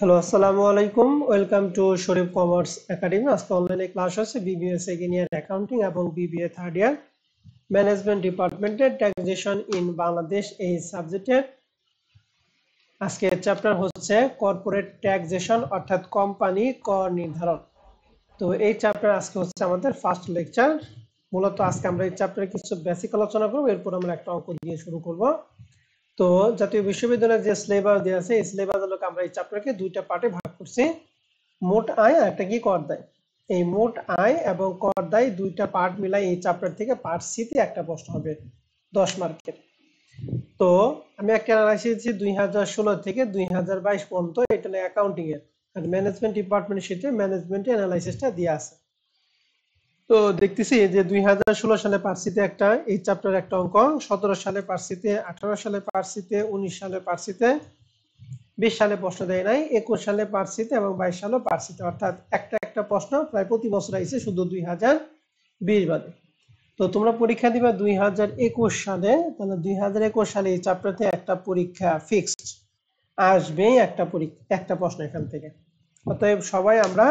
Hello আসসালামু আলাইকুম welcome to Sharif commerce academy আজকে অনলাইনে ক্লাস হচ্ছে বিবিএ সেকেন্ড ইয়ার অ্যাকাউন্টিং এবং বিবিএ থার্ড ইয়ার ম্যানেজমেন্ট ডিপার্টমেন্টের ট্যাক্সেশন ইন বাংলাদেশ এই সাবজেক্টের আজকে চ্যাপ্টার হচ্ছে কর্পোরেট ট্যাক্সেশন অর্থাৎ কোম্পানি কর নির্ধারণ তো এই চ্যাপ্টার আজকে হচ্ছে আমাদের ফার্স্ট লেকচার মূলত আজকে আমরা এই চ্যাপ্টারে কিছু বেসিক আলোচনা করবো এরপর আমরা একটা অঙ্ক দিয়ে শুরু করব তো জাতীয় বিশ্ববিদ্যালয়ের যে সিলেবাস দেওয়া আছে এই সিলেবাস হলো আমরা এই চ্যাপ্টারকে দুইটা পার্টে ভাগ করছি মোট আয় আর একটা কি কর দেয় এই মোট আয় এবং কর দেয় দুইটা পার্ট মিলাই এই চ্যাপ্টার থেকে পার্ট সিতে একটা প্রশ্ন হবে দশ মার্কের তো আমি একটা অ্যানালাইসিস দিচ্ছি দুই হাজার ষোলো থেকে দুই হাজার বাইশ পর্যন্ত এটা অ্যাকাউন্টিং এর আর ম্যানেজমেন্ট ডিপার্টমেন্ট সেটা ম্যানেজমেন্ট অ্যানালাইসিসটা দিয়ে আছে তো দেখতেছি যে দুই হাজার ষোলো সালে পার্সিতে একটা এই চ্যাপ্টার একটা অঙ্ক সতেরো সালে পার্সিতে আঠারো সালে পার্সিতে উনিশ সালে পার্সিতে বিশ সালে প্রশ্ন দেয় নাই একুশ সালে পার্সিতে এবং বাইশ সালেও পার্সিতে অর্থাৎ একটা একটা প্রশ্ন প্রায় প্রতি বছর আইসে শুধু দুই হাজার বিশ বাদে তো তোমরা পরীক্ষা দিবা দুই হাজার একুশ সালে তাহলে দুই হাজার একুশ সালে এই চ্যাপ্টারতে একটা পরীক্ষা ফিক্সড আসবেই একটা পরীক্ষা একটা প্রশ্ন এখান থেকে অতএব সবাই আমরা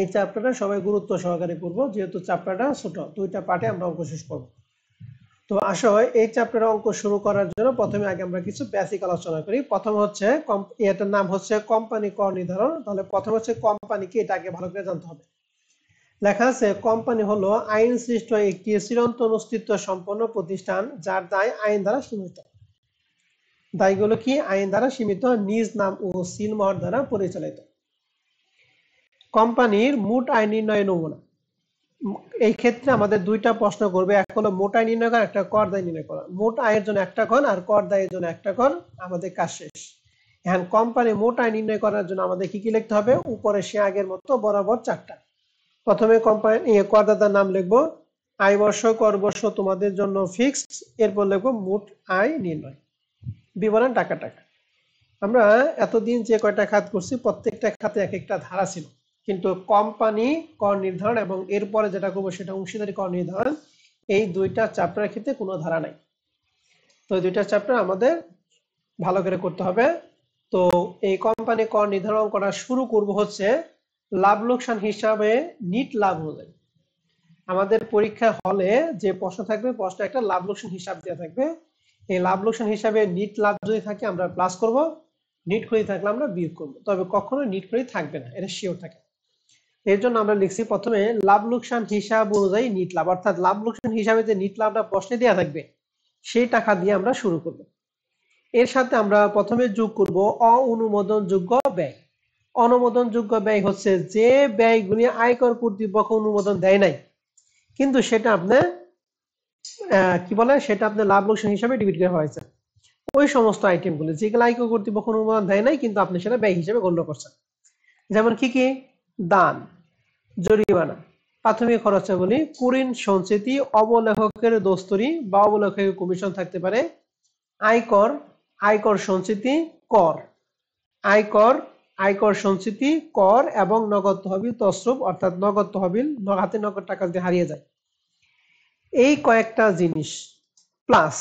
এই চাপটাটা সবাই গুরুত্ব সহকারে করব যেহেতু চাপটাটা ছোট দুইটা পার্টে আমরা অঙ্ক শেষ করবো তো আসো হয় এই চাপটার অঙ্ক শুরু করার জন্য প্রথমে আগে আমরা কিছু বেসিক আলোচনা করি প্রথম হচ্ছে এটার নাম হচ্ছে কোম্পানি কর নির্ধারণ তাহলে প্রথম হচ্ছে কোম্পানি কি আগে ভালো করে জানতে হবে লেখা আছে কোম্পানি হলো আইন সৃষ্ট একটি চিরন্তন অস্তিত্ব সম্পন্ন প্রতিষ্ঠান যার দায় আইন দ্বারা সীমিত দায়গুলো কি আইন দ্বারা সীমিত নিজ নাম ও সিলমহর দ্বারা পরিচালিত কোম্পানির মোট আয় নির্ণয় নমুনা এই ক্ষেত্রে আমাদের দুইটা প্রশ্ন করবে এক হলো মোট আয় নির্ণয় করা একটা কর দায় নির্ণয় করা মোট আয়ের জন্য একটা কর আর কর দায়ের জন্য একটা কর আমাদের কাজ শেষ এখন কোম্পানি মোট আয় নির্ণয় করার জন্য আমাদের কি কি লিখতে হবে উপরে সে আগের মতো বরাবর চারটা প্রথমে কোম্পানি করদাতার নাম লিখবো আয় বর্ষ কর বর্ষ তোমাদের জন্য ফিক্সড এরপর লিখবো মোট আয় নির্ণয় বিবরণ টাকা টাকা আমরা এতদিন যে কয়টা খাত করছি প্রত্যেকটা খাতে এক একটা ধারা ছিল কিন্তু কোম্পানি কর নির্ধারণ এবং এরপরে যেটা করবো সেটা অংশীদারি কর নির্ধারণ এই দুইটা চ্যাপ্টারের ক্ষেত্রে কোনো ধারা নাই তো দুইটা চ্যাপ্টার আমাদের ভালো করে করতে হবে তো এই কোম্পানি কর নির্ধারণ করা শুরু করব হচ্ছে লাভ লোকসান হিসাবে নিট লাভ হলে আমাদের পরীক্ষা হলে যে প্রশ্ন থাকবে প্রশ্ন একটা লাভ লোকসান হিসাব দেওয়া থাকবে এই লাভ লোকসান হিসাবে নিট লাভ যদি থাকে আমরা প্লাস করব নিট খুঁজে থাকলে আমরা বিয়োগ করবো তবে কখনো নিট করেই থাকবে না এটা শিওর থাকে এর জন্য আমরা লিখছি প্রথমে লাভ লোকসান হিসাব অনুযায়ী নিট লাভ অর্থাৎ লাভ লোকসান হিসাবে যে নিট লাভটা প্রশ্নে দেওয়া থাকবে সেই টাকা দিয়ে আমরা শুরু করব এর সাথে আমরা প্রথমে যোগ করব অনুমোদনযোগ্য ব্যয় অনুমোদনযোগ্য ব্যয় হচ্ছে যে ব্যয়গুলি আয়কর কর্তৃপক্ষ অনুমোদন দেয় নাই কিন্তু সেটা আপনি কি বলে সেটা আপনি লাভ লোকসান হিসাবে ডিবিট করা হয়েছে ওই সমস্ত আইটেমগুলো যেগুলো আয়কর কর্তৃপক্ষ অনুমোদন দেয় নাই কিন্তু আপনি সেটা ব্যয় হিসাবে গণ্য করছেন যেমন কি কি দান জরিমানা প্রাথমিক খরচাবলী কুরিন সঞ্চিতি অবলেখকের দস্তরি বা অবলেখকের কমিশন থাকতে পারে আয়কর আয়কর সঞ্চিতি কর আয়কর আয়কর সঞ্চিতি কর এবং নগদ তহবিল তসরুপ অর্থাৎ নগদ তহবিল হাতে নগদ টাকা যদি হারিয়ে যায় এই কয়েকটা জিনিস প্লাস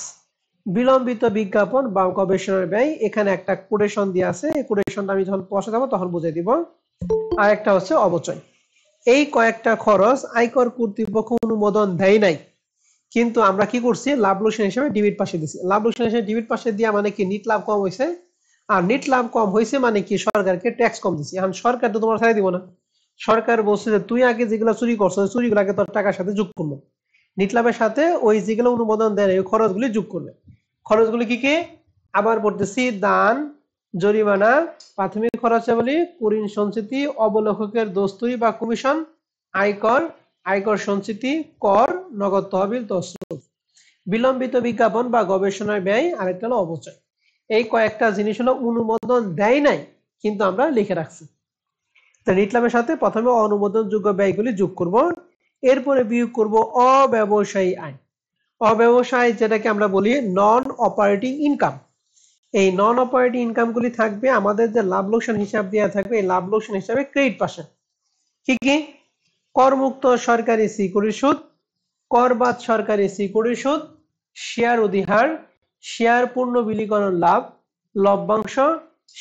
বিলম্বিত বিজ্ঞাপন বা গবেষণার ব্যয় এখানে একটা কোটেশন দিয়ে আছে এই কোটেশনটা আমি যখন পৌঁছে যাবো তখন বুঝে দিব আর একটা হচ্ছে অবচয় এই কয়েকটা খরচ আয়কর কর্তৃপক্ষ অনুমোদন দেয় নাই কিন্তু আমরা কি করছি লাভ লোকসান হিসেবে ডিবিট পাশে দিছি লাভ লোকসান হিসেবে ডিবিট পাশে দিয়ে মানে কি নিট লাভ কম হয়েছে আর নিট লাভ কম হয়েছে মানে কি সরকারকে ট্যাক্স কম দিছি এখন সরকার তো তোমার সাথে দিব না সরকার বলছে যে তুই আগে যেগুলো চুরি করছো চুরিগুলো আগে তোর টাকার সাথে যোগ করলো নিট লাভের সাথে ওই যেগুলো অনুমোদন দেয় ওই খরচগুলি যোগ করবে খরচগুলি কি কি আবার বলতেছি দান জরিমানা প্রাথমিক খরচাবলী কুরিন সঞ্চিতি অবলেখকের দস্তুরি বা কমিশন আয়কর আয়কর সঞ্চিতি কর নগদ তহবিল তসরুফ বিলম্বিত বিজ্ঞাপন বা গবেষণার ব্যয় আরেকটা হলো অবচয় এই কয়েকটা জিনিস হলো অনুমোদন দেয় নাই কিন্তু আমরা লিখে রাখছি রিটলামের সাথে প্রথমে অনুমোদনযোগ্য ব্যয়গুলি যোগ করব এরপরে বিয়োগ করব অব্যবসায়ী আয় অব্যবসায় যেটাকে আমরা বলি নন অপারেটিং ইনকাম এই নন অপারেটিং ইনকামগুলি থাকবে আমাদের যে লাভ লোকসান হিসাব দেওয়া থাকবে এই লাভ লোকসান হিসাবে ক্রেডিট পাশে কি কি করমুক্ত সরকারি সিকিউরিটি সুদ করবাদ সরকারি সিকিউরিটি সুদ শেয়ার অধিহার শেয়ার পূর্ণ বিলিকরণ লাভ লভ্যাংশ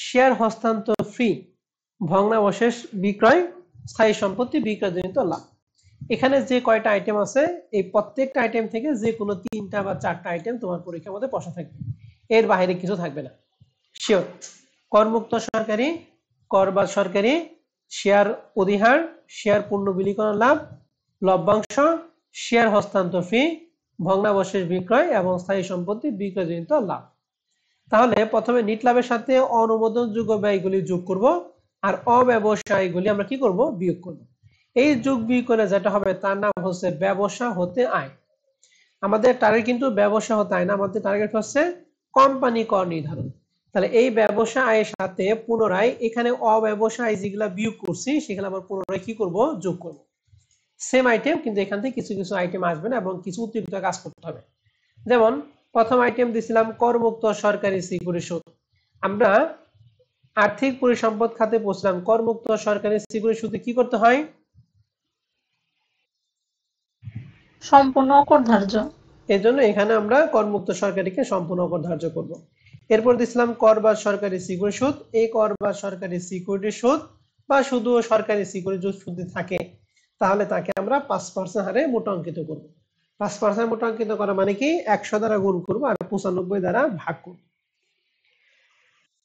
শেয়ার হস্তান্তর ফ্রি ভগ্নাবশেষ বিক্রয় স্থায়ী সম্পত্তি বিক্রয়জনিত লাভ এখানে যে কয়টা আইটেম আছে এই প্রত্যেকটা আইটেম থেকে যে কোনো তিনটা বা চারটা আইটেম তোমার পরীক্ষার মধ্যে বসা থাকবে এর বাইরে কিছু থাকবে না শিওর করমুক্ত সরকারি করবাদ সরকারি শেয়ার অধিহার শেয়ার পূর্ণ বিলিকরণ লাভ লভ্যাংশ শেয়ার হস্তান্তর ফি ভগ্নাবশেষ বিক্রয় এবং স্থায়ী সম্পত্তি বিক্রয়জনিত লাভ তাহলে প্রথমে নিট লাভের সাথে অনুমোদনযোগ্য ব্যয়গুলি যোগ করব আর অব্যবসায়গুলি আমরা কি করব বিয়োগ করব এই যোগ বিয়োগ করে যেটা হবে তার নাম হচ্ছে ব্যবসা হতে আয় আমাদের টার্গেট কিন্তু ব্যবসা হতে আয় না আমাদের টার্গেট হচ্ছে কোম্পানি কর নির্ধারণ তাহলে এই ব্যবসা আয়ের সাথে পুনরায় এখানে অব্যবসায় যেগুলো বিয়োগ করছি সেগুলো আবার পুনরায় কি করব যোগ করব সেম আইটেম কিন্তু এখান থেকে কিছু কিছু আইটেম আসবে না এবং কিছু অতিরিক্ত কাজ করতে হবে যেমন প্রথম আইটেম দিছিলাম করমুক্ত সরকারি সিকিউরিটি সুদ আমরা আর্থিক পরিসম্পদ খাতে পৌঁছলাম করমুক্ত সরকারি সিকিউরিটি সুদে কি করতে হয় সম্পূর্ণ অকর ধার্য জন্য এখানে আমরা করমুক্ত সরকারিকে সম্পূর্ণ অপরিধার্য করব এরপর দিছিলাম কর বা সরকারি সিকিউরিটি সুদ এই কর বা সরকারি সিকিউরিটি সুদ বা শুধু সরকারি সিকিউরিটি সুদ থাকে তাহলে তাকে আমরা পাঁচ পার্সেন্ট হারে মোট অঙ্কিত করব পাঁচ পার্সেন্ট মোট অঙ্কিত করা মানে কি একশো দ্বারা গুণ করবো আর পঁচানব্বই দ্বারা ভাগ করবো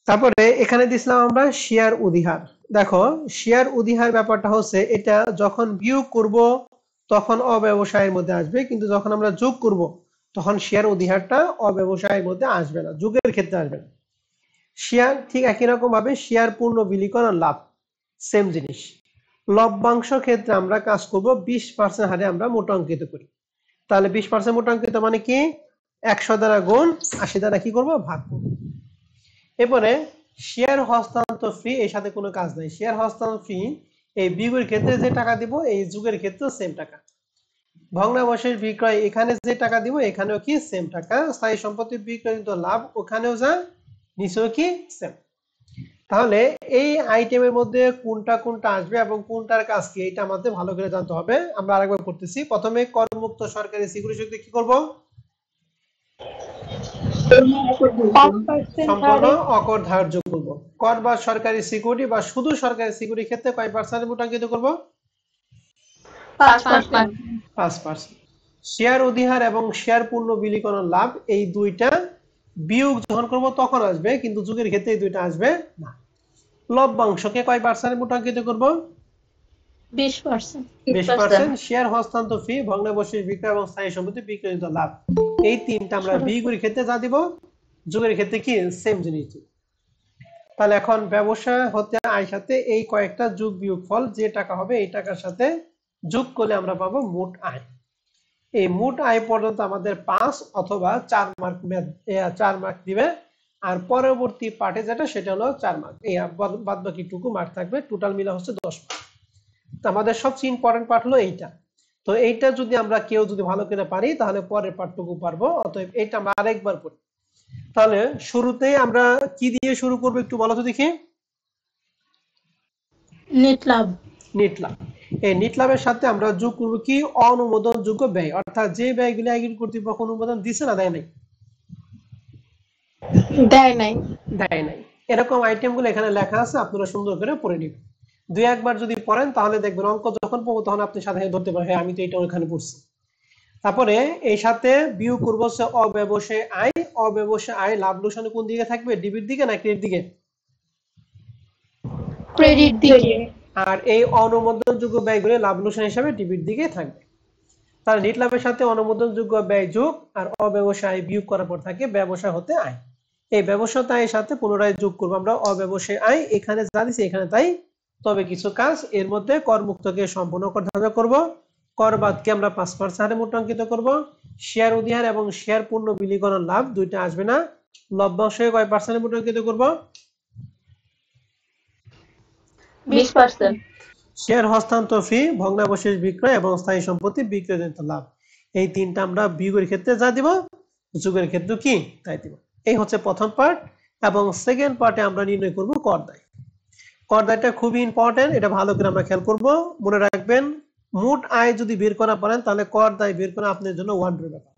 তারপরে এখানে দিছিলাম আমরা শেয়ার অধিহার দেখো শেয়ার অধিহার ব্যাপারটা হচ্ছে এটা যখন বিয়োগ করব তখন অব্যবসায়ের মধ্যে আসবে কিন্তু যখন আমরা যোগ করব তখন শেয়ার অধিহারটা অব্যবসায়ের মধ্যে আসবে না যোগের ক্ষেত্রে আসবে না শেয়ার ঠিক একই রকম ভাবে শেয়ার পূর্ণ বিলিকরণ লাভ সেম জিনিস লভ্যাংশ ক্ষেত্রে আমরা কাজ করব বিশ পার্সেন্ট হারে আমরা মোটা অঙ্কিত করি তাহলে বিশ পার্সেন্ট মোটা অঙ্কিত মানে কি একশো দ্বারা গুণ আশি দ্বারা কি করব ভাগ করব এরপরে শেয়ার হস্তান্তর ফ্রি এর সাথে কোনো কাজ নাই শেয়ার হস্তান্তর ফ্রি এই বিগুর ক্ষেত্রে যে টাকা দিব এই যুগের ক্ষেত্রে সেম টাকা ভগ্নাবশেষ বিক্রয় এখানে যে টাকা দিব এখানেও কি সেম টাকা স্থায়ী সম্পত্তি বিক্রয় কিন্তু লাভ ওখানেও যা নিচেও কি সেম তাহলে এই আইটেমের মধ্যে কোনটা কোনটা আসবে এবং কোনটার কাজ কি এটা আমাদের ভালো করে জানতে হবে আমরা আরেকবার করতেছি প্রথমে করমুক্ত সরকারি সিকিউরিটি কি করব অকর ধার্য করব কর বা সরকারি সিকিউরিটি বা শুধু সরকারি সিকিউরিটি ক্ষেত্রে কয় পার্সেন্ট ভূটাঙ্কিত করব পাঁচ পার্সেন্ট শেয়ার অধিহার এবং শেয়ার পূর্ণ বিলিকরণ লাভ এই দুইটা বিয়োগ যখন করব তখন আসবে কিন্তু যুগের ক্ষেত্রে এই দুইটা আসবে না লভ্যাংশকে কয় পার্সেন্ট ভূটাঙ্কিত করবো শেয়ার হস্তান্তর ফি ভগ্নাবশেষ বিক্রয় এবং স্থায়ী সম্পত্তি বিক্রয়িত লাভ এই তিনটা আমরা বিগুলির ক্ষেত্রে যা দিব যুগের ক্ষেত্রে কি সেম জিনিস তাহলে এখন ব্যবসা হতে আয় এই কয়েকটা যোগ বিয়োগ ফল যে টাকা হবে এই টাকার সাথে যোগ করলে আমরা পাবো মোট আয় এই মোট আয় পর্যন্ত আমাদের পাঁচ অথবা চার মার্ক চার মার্ক দিবে আর পরবর্তী পার্টে যেটা সেটা হলো চার মার্ক এই বাদ বাকি টুকু মার্ক থাকবে টোটাল মিলে হচ্ছে দশ মার্ক আমাদের সবচেয়ে ইম্পর্টেন্ট পার্ট হলো এইটা তো এইটা যদি আমরা কেউ যদি ভালো করে পারি তাহলে পরের পার্টটুকু পারবো অতএব এটা আমরা আরেকবার পড়ি তাহলে শুরুতেই আমরা কি দিয়ে শুরু করব একটু বলো তো দেখি নিটলাব নিটলাব এই নিটলাবের সাথে আমরা যোগ করব কি অনুমোদন যোগ্য ব্যয় অর্থাৎ যে ব্যয়গুলি আইন কর্তৃপক্ষ অনুমোদন দিছে না দেয় নাই দেয় নাই দেয় নাই এরকম আইটেমগুলো এখানে লেখা আছে আপনারা সুন্দর করে পড়ে নেবেন দুই একবার যদি পড়েন তাহলে দেখবেন অঙ্ক যখন পড়বো তখন আপনি সাথে ধরতে পারেন হ্যাঁ আমি তো এটা ওইখানে পড়ছি তারপরে এই সাথে বিউ করব হচ্ছে অব্যবসায় আয় অব্যবসায় আয় লাভ লোকসানে কোন দিকে থাকবে ডিবির দিকে না ক্রেডিট দিকে ক্রেডিট দিকে আর এই অনুমোদনযোগ্য ব্যয়গুলো লাভ লোকসান হিসাবে ডিবির দিকে থাকবে তাহলে নিট লাভের সাথে অনুমোদনযোগ্য ব্যয় যোগ আর অব্যবসায় বিয়োগ করার পর থাকে ব্যবসা হতে আয় এই ব্যবসা তাই সাথে পুনরায় যোগ করবো আমরা অব্যবসায় আয় এখানে যা দিছি এখানে তাই তবে কিছু কাজ এর মধ্যে করমুক্তকে সম্পূর্ণ ধার্য করব কর বাদকে আমরা পাঁচ পার্সেন্ট হারে মোটাঙ্কিত করব শেয়ার অধিহার এবং শেয়ার পূর্ণ বিলিগণন লাভ দুইটা আসবে না লভ্যাংশে কয় পার্সেন্ট মোটাঙ্কিত করব শেয়ার হস্তান্তর ফি ভগ্নাবশেষ বিক্রয় এবং স্থায়ী সম্পত্তি বিক্রয়জনিত লাভ এই তিনটা আমরা বিগের ক্ষেত্রে যা দিব যুগের ক্ষেত্রে কি তাই দিব এই হচ্ছে প্রথম পার্ট এবং সেকেন্ড পার্টে আমরা নির্ণয় করব কর দায় করদায়টা খুবই ইম্পর্টেন্ট এটা ভালো করে আমরা খেয়াল করব মনে রাখবেন মোট আয় যদি বের করা পারেন তাহলে কর দায় বের করা আপনার জন্য ওয়ান্ডার ব্যাপার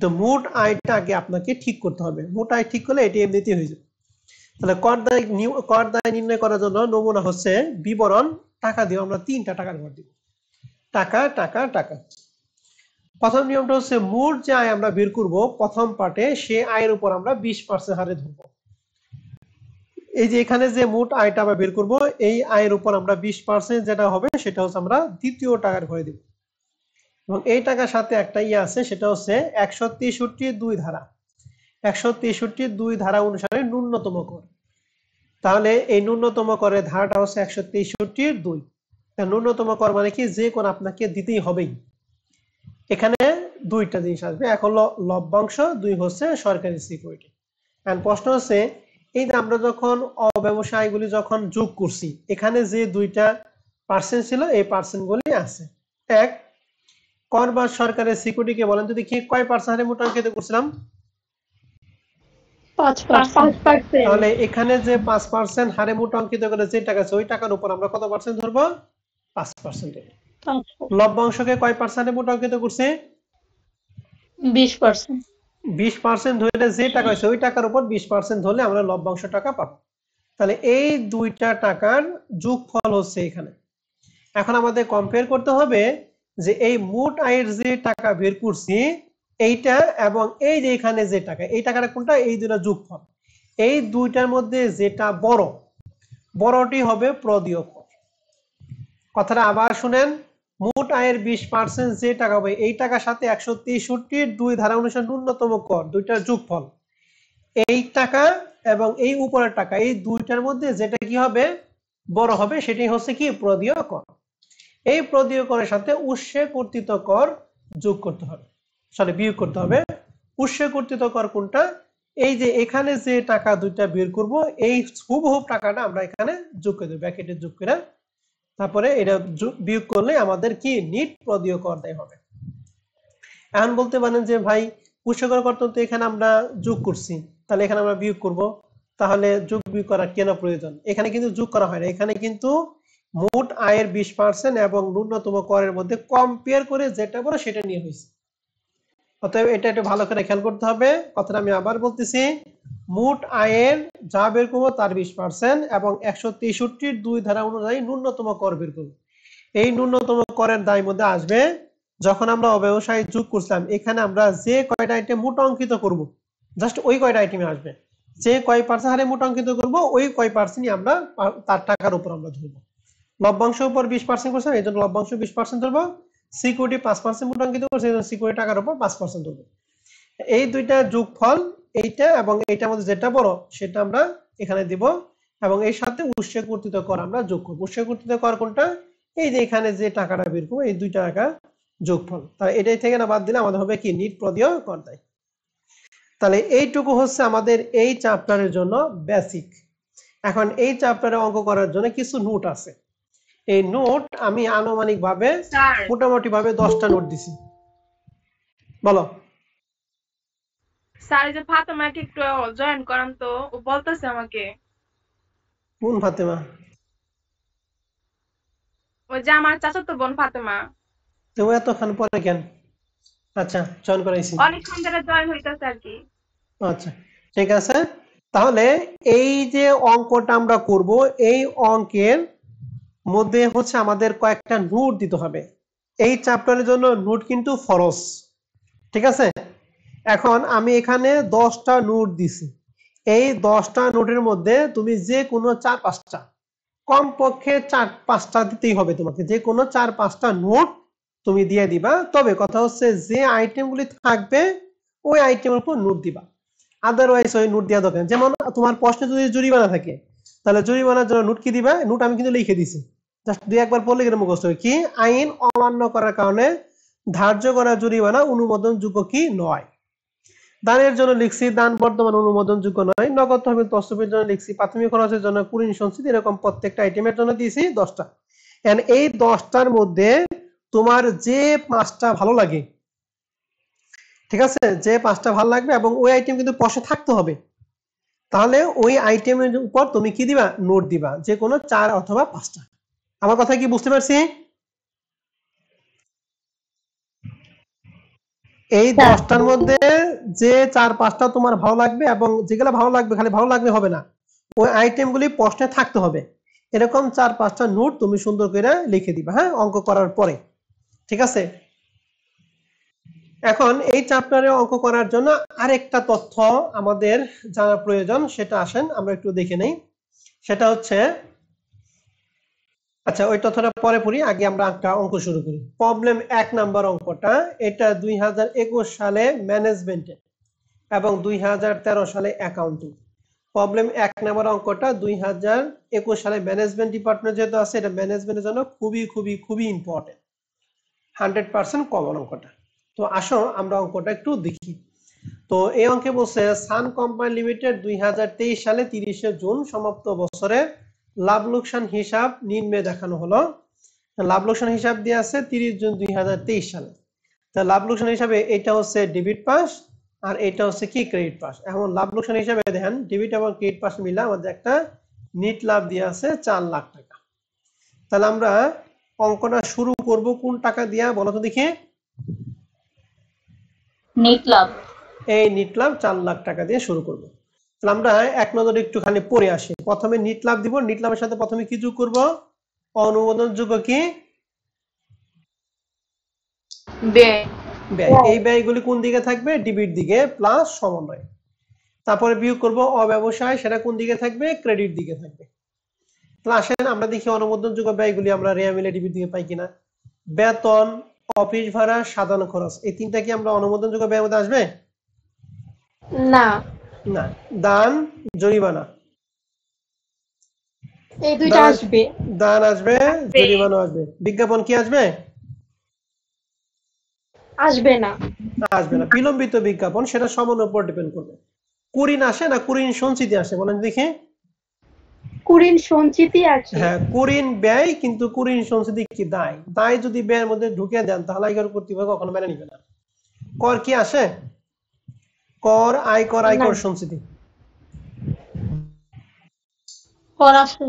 তো মোট আয়টা আগে আপনাকে ঠিক করতে হবে মোট আয় ঠিক করলে এটি এমনিতেই হয়ে যাবে তাহলে কর দায় কর দায় নির্ণয় করার জন্য নমুনা হচ্ছে বিবরণ টাকা দিয়ে আমরা তিনটা টাকার ঘর দিব টাকা টাকা টাকা প্রথম নিয়মটা হচ্ছে মোট যে আয় আমরা বের করব প্রথম পার্টে সে আয়ের উপর আমরা বিশ পার্সেন্ট হারে ধরবো এই যে এখানে যে মোট আয়টা আমরা বের করব এই আয়ের উপর আমরা বিশ পার্সেন্ট যেটা হবে সেটা হচ্ছে আমরা দ্বিতীয় টাকার ঘরে দেব এবং এই টাকার সাথে একটা ইয়ে আছে সেটা হচ্ছে একশো তেষট্টি দুই ধারা একশো তেষট্টি দুই ধারা অনুসারে ন্যূনতম কর তাহলে এই ন্যূনতম করের ধারাটা হচ্ছে একশো তেষট্টির দুই ন্যূনতম কর মানে কি যে কোন আপনাকে দিতেই হবেই এখানে দুইটা জিনিস আসবে এক হলো লভ্যাংশ দুই হচ্ছে সরকারি সিকিউরিটি প্রশ্ন হচ্ছে এই যে আমরা যখন অব্যবসায়গুলি যখন যোগ করছি এখানে যে দুইটা পার্সেন্ট ছিল এই পার্সেন্টগুলি আছে এক কর বা সরকারের কে বলেন যদি কয় পার্সেন্ট হারে মোট অঙ্কিত করছিলাম তাহলে এখানে যে পাঁচ পার্সেন্ট হারে মোট অঙ্কিত করে যে টাকা আছে ওই টাকার উপর আমরা কত পার্সেন্ট ধরবো পাঁচ পার্সেন্ট লভ্যাংশকে কয় পার্সেন্টে মোট অঙ্কিত করছে বিশ পার্সেন্ট বিশ পার্সেন্ট ধরে যে টাকা হয়েছে ওই টাকার উপর বিশ পার্সেন্ট ধরলে আমরা লভ্যাংশ টাকা পাবো তাহলে এই দুইটা টাকার যোগফল হচ্ছে এখানে এখন আমাদের কম্পেয়ার করতে হবে যে এই মোট আয়ের যে টাকা বের করছি এইটা এবং এই যে এখানে যে টাকা এই টাকাটা কোনটা এই দুটা যোগফল এই দুইটার মধ্যে যেটা বড় বড়টি হবে প্রদীয় কথাটা আবার শুনেন মোট আয়ের বিশ পার্সেন্ট যে টাকা পাই এই টাকার সাথে একশো তেষট্টির দুই ধারা অনুসারে ন্যূনতম কর দুইটার যোগফল এই টাকা এবং এই উপরের টাকা এই দুইটার মধ্যে যেটা কি হবে বড় হবে সেটি হচ্ছে কি প্রদীয় কর এই প্রদীয় করের সাথে উৎসে কর্তৃত কর যোগ করতে হবে সরি বিয়োগ করতে হবে উৎসে কর্তৃত কর কোনটা এই যে এখানে যে টাকা দুইটা বের করব এই হুবহু টাকাটা আমরা এখানে যোগ করে দেবো ব্যাকেটে যোগ করে তারপরে এটা বিয়োগ করলে আমাদের কি নিট প্রদীয় কর দেয় হবে এখন বলতে পারেন যে ভাই পুষ্যকর কর্তন তো এখানে আমরা যোগ করছি তাহলে এখানে আমরা বিয়োগ করব তাহলে যোগ বিয়োগ করা কেন প্রয়োজন এখানে কিন্তু যোগ করা হয় না এখানে কিন্তু মোট আয়ের বিশ পার্সেন্ট এবং ন্যূনতম করের মধ্যে কম্পেয়ার করে যেটা বড় সেটা নিয়ে হয়েছে অতএব এটা একটু ভালো করে খেয়াল করতে হবে কথাটা আমি আবার বলতেছি মোট আয়ের যা বের করবো তার বিশ পার্সেন্ট এবং একশো তেষট্টির দুই ধারা অনুযায়ী ন্যূনতম কর বের করবো এই ন্যূনতম করের দায় মধ্যে আসবে যখন আমরা অব্যবসায় যোগ করছিলাম এখানে আমরা যে কয়টা আইটেম মোট অঙ্কিত করব জাস্ট ওই কয়টা আইটেমে আসবে যে কয় পার্সেন্ট হারে মোট অঙ্কিত করব ওই কয় পার্সেন্টই আমরা তার টাকার উপর আমরা ধরবো লভ্যাংশ উপর বিশ পার্সেন্ট করছিলাম এই জন্য লভ্যাংশ বিশ পার্সেন্ট ধরবো সিকিউরিটি পাঁচ পার্সেন্ট মূল্যাঙ্কিত করছে সিকিউরিটি টাকার উপর পাঁচ পার্সেন্ট হবে এই দুইটা যোগফল এইটা এবং এইটার মধ্যে যেটা বড় সেটা আমরা এখানে দিব এবং এর সাথে উৎসে কর্তৃত কর আমরা যোগ করবো উৎসে কর্তৃত কর কোনটা এই যে এখানে যে টাকাটা বের করবো এই দুই টাকা যোগফল তাহলে এটাই থেকে না বাদ দিলে আমাদের হবে কি নিট প্রদীয় কর দেয় তাহলে এইটুকু হচ্ছে আমাদের এই চ্যাপ্টারের জন্য বেসিক এখন এই চ্যাপ্টারে অঙ্ক করার জন্য কিছু নোট আছে এই নোট আমি আনুমানিক ভাবে মোটামুটি ভাবে দশটা নোট দিছি বলো স্যার যে ফাতেমাকে একটু জয়েন করান তো ও বলতেছে আমাকে কোন ফাতেমা ও যে আমার চাচাতো বোন ফাতেমা তো এতক্ষণ পরে কেন আচ্ছা জয়েন করাইছি অনেকক্ষণ ধরে জয়েন হইতাছে আর কি আচ্ছা ঠিক আছে তাহলে এই যে অঙ্কটা আমরা করব এই অঙ্কের মধ্যে হচ্ছে আমাদের কয়েকটা নোট দিতে হবে এই চ্যাপ্টারের জন্য নোট কিন্তু ফরস ঠিক আছে এখন আমি এখানে দশটা নোট দিছি এই দশটা নোটের মধ্যে তুমি যে কোনো চার পাঁচটা কমপক্ষে চার পাঁচটা দিতেই হবে তোমাকে যে কোনো চার পাঁচটা নোট তুমি দিয়ে দিবা তবে কথা হচ্ছে যে আইটেমগুলি থাকবে ওই আইটেমের উপর নোট দিবা আদারওয়াইজ ওই নোট দেওয়া দরকার যেমন তোমার প্রশ্নে যদি জরিমানা থাকে তাহলে জরিমানার জন্য নোট কি দিবা নোট আমি কিন্তু লিখে দিছি জাস্ট দুই একবার পড়লে কিন্তু মুখস্থ হবে কি আইন অমান্য করার কারণে ধার্য করা জরিমানা যোগ্য কি নয় দানের জন্য লিখছি দান বর্তমান যোগ্য নয় নগদ তহবিল তসবির জন্য লিখছি প্রাথমিক খরচের জন্য কুড়ি সংস্কৃতি এরকম প্রত্যেকটা আইটেমের জন্য দিয়েছি দশটা এন্ড এই দশটার মধ্যে তোমার যে পাঁচটা ভালো লাগে ঠিক আছে যে পাঁচটা ভালো লাগবে এবং ওই আইটেম কিন্তু পশে থাকতে হবে তাহলে ওই আইটেমের উপর তুমি কি দিবা নোট দিবা যে কোনো চার অথবা পাঁচটা আমার কথা কি বুঝতে পারছি এই হ্যাঁ। দশটার মধ্যে যে চার পাঁচটা তোমার ভালো লাগবে এবং যেগুলো ভালো লাগবে খালি ভালো লাগবে হবে না ওই আইটেম গুলি প্রশ্নে থাকতে হবে এরকম চার পাঁচটা নোট তুমি সুন্দর করে লিখে দিবা হ্যাঁ অঙ্ক করার পরে ঠিক আছে এখন এই চ্যাপ্টারে অঙ্ক করার জন্য আরেকটা তথ্য আমাদের জানা প্রয়োজন সেটা আসেন আমরা একটু দেখে নেই সেটা হচ্ছে আচ্ছা ওই তথ্যটা পরে পড়ি আগে আমরা একটা অঙ্ক শুরু করি প্রবলেম এক নাম্বার অঙ্কটা এটা দুই সালে ম্যানেজমেন্টে এবং দুই সালে অ্যাকাউন্টিং প্রবলেম এক নাম্বার অঙ্কটা দুই সালে ম্যানেজমেন্ট ডিপার্টমেন্ট যেহেতু আছে এটা ম্যানেজমেন্টের জন্য খুবই খুবই খুবই ইম্পর্টেন্ট হান্ড্রেড পার্সেন্ট কমন অঙ্কটা তো আসো আমরা অঙ্কটা একটু দেখি তো এই অঙ্কে বলছে সান কোম্পানি লিমিটেড দুই সালে তিরিশে জুন সমাপ্ত বছরে লাভ লোকসান হিসাব নিম্নে দেখানো হলো লাভ লোকসান হিসাব দিয়ে আছে তিরিশ জুন দুই সালে তা লাভ লোকসান হিসাবে এটা হচ্ছে ডেবিট পাস আর এটা হচ্ছে কি ক্রেডিট পাস এখন লাভ লোকসান হিসাবে দেখেন ডেবিট এবং ক্রেডিট পাস মিলে আমাদের একটা নিট লাভ দিয়ে আছে চার লাখ টাকা তাহলে আমরা অঙ্কটা শুরু করব কোন টাকা দিয়া বলো তো দেখি নেট এই চার লাখ টাকা দিয়ে শুরু তাহলে আমরা এক একটুখানি আসি প্রথমে দিব সাথে প্রথমে কি যোগ করব কি ব্যয় এই ব্যয়গুলি কোন দিকে থাকবে ডিবির দিকে প্লাস সমন্বয় তারপরে বিয়োগ করব অব্যবসায় সেটা কোন দিকে থাকবে ক্রেডিট দিকে থাকবে তাহলে আসেন আমরা দেখি অনুমোদনযোগ্য ব্যয়গুলি আমরা রেয়া মিলে ডিবির দিকে পাই কিনা বেতন অফিস ভাড়া সাধারণ খরচ এই তিনটা কি আমরা যোগ্য ব্যয়ের মধ্যে আসবে না না দান জরিমানা এই দুইটা আসবে দান আসবে জরিমানা আসবে বিজ্ঞাপন কি আসবে আসবে না আসবে না বিলম্বিত বিজ্ঞাপন সেটা সমন উপর ডিপেন্ড করবে কুরিন আসে না কুরিন সঞ্চিতি আসে বলেন দেখি কুরিন সঞ্চিতি আছে হ্যাঁ কুরিন ব্যয় কিন্তু কুরিন সঞ্চিতি কি দায় দায় যদি ব্যয়ের মধ্যে ঢুকে দেন তাহলে আয়কর কর্তৃপক্ষ কখনো মেনে নিবে না কর কি আসে কর আয়কর আয়কর সঞ্চিতি কর আসে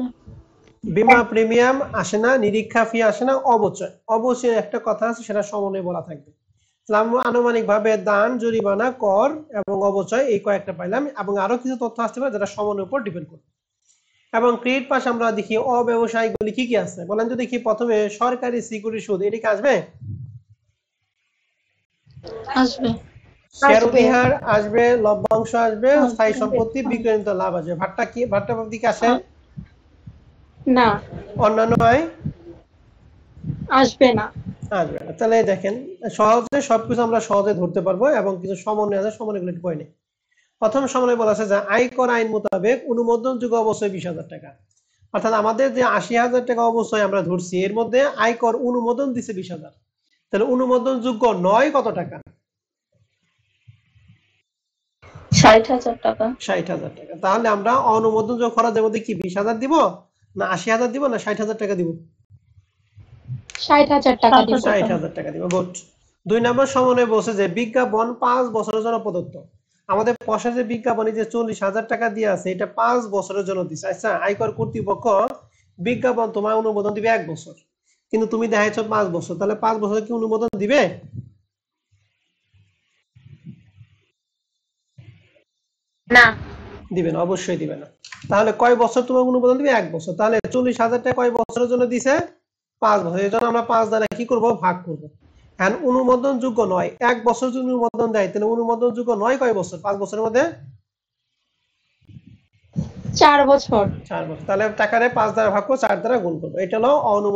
বিমা প্রিমিয়াম আসে না নিরীক্ষা ফি আসে না অবচয় অবচয় একটা কথা আছে সেটা সমনে বলা থাকবে আনুমানিক ভাবে দান জরিমানা কর এবং অবচয় এই কয়েকটা পাইলাম এবং আরো কিছু তথ্য আসতে পারে যেটা সমনের উপর ডিপেন্ড করবে এবং ক্রেডিট পাশ আমরা দেখি অব্যবসায়িকগুলি কি কি আছে বলেন তো দেখি প্রথমে সরকারি সিকিউরিটি সুদ এটা কি আসবে আসবে শেয়ার বিহার আসবে লভ্যাংশ আসবে হ্যাঁ, স্থায়ী সম্পত্তি বিক্রয়িত লাভ আসবে ভাট্টা কি ভাট্টা বাবদি কি আসে হ্যাঁ। না অন্যান্য হয় আসবে না আসবে না তাহলে দেখেন সহজে সবকিছু আমরা সহজে ধরতে পারবো এবং কিছু সমন্বয় আছে সমন্বয়গুলো পড়ে নেই প্রথম সময় বলা আছে যে আয়কর আইন মোতাবেক অনুমোদন অনুমোদনযোগ্য অবশ্যই বিশ হাজার টাকা অর্থাৎ আমাদের যে আশি হাজার টাকা অবশ্যই আমরা ধরছি এর মধ্যে আয়কর অনুমোদন দিছে বিশ হাজার তাহলে অনুমোদনযোগ্য নয় কত টাকা ষাট হাজার টাকা ষাট হাজার টাকা তাহলে আমরা অনুমোদনযোগ্য খরচের মধ্যে কি বিশ হাজার দিব না আশি হাজার দিব না ষাট হাজার টাকা দিব ষাট হাজার টাকা দিব ষাট হাজার টাকা দিব গুড দুই নম্বর সমন্বয় বলছে যে বিজ্ঞাপন পাঁচ বছরের জন্য প্রদত্ত আমাদের পশাসের বিজ্ঞাপনে যে চল্লিশ হাজার টাকা দিয়ে আছে এটা পাঁচ বছরের জন্য দিচ্ছে আচ্ছা আয়কর কর্তৃপক্ষ বিজ্ঞাপন তোমার অনুমোদন দিবে এক বছর কিন্তু তুমি দেখাইছ পাঁচ বছর তাহলে পাঁচ বছর কি অনুমোদন দিবে না অবশ্যই দিবে না তাহলে কয় বছর তোমার অনুমোদন দিবে এক বছর তাহলে চল্লিশ হাজার টাকা কয় বছরের জন্য দিছে পাঁচ বছর এই জন্য আমরা পাঁচ দ্বারা কি করব ভাগ করব হ্যাঁ অনুমোদনযোগ্য নয় এক বছর যদি অনুমোদন দেয় তাহলে অনুমোদনযোগ্য নয় কয় বছর পাঁচ বছরের মধ্যে চার বছর চার বছর তাহলে টাকারে পাঁচ দ্বারা ভাগ করে চার দ্বারা গুণ এটা হলো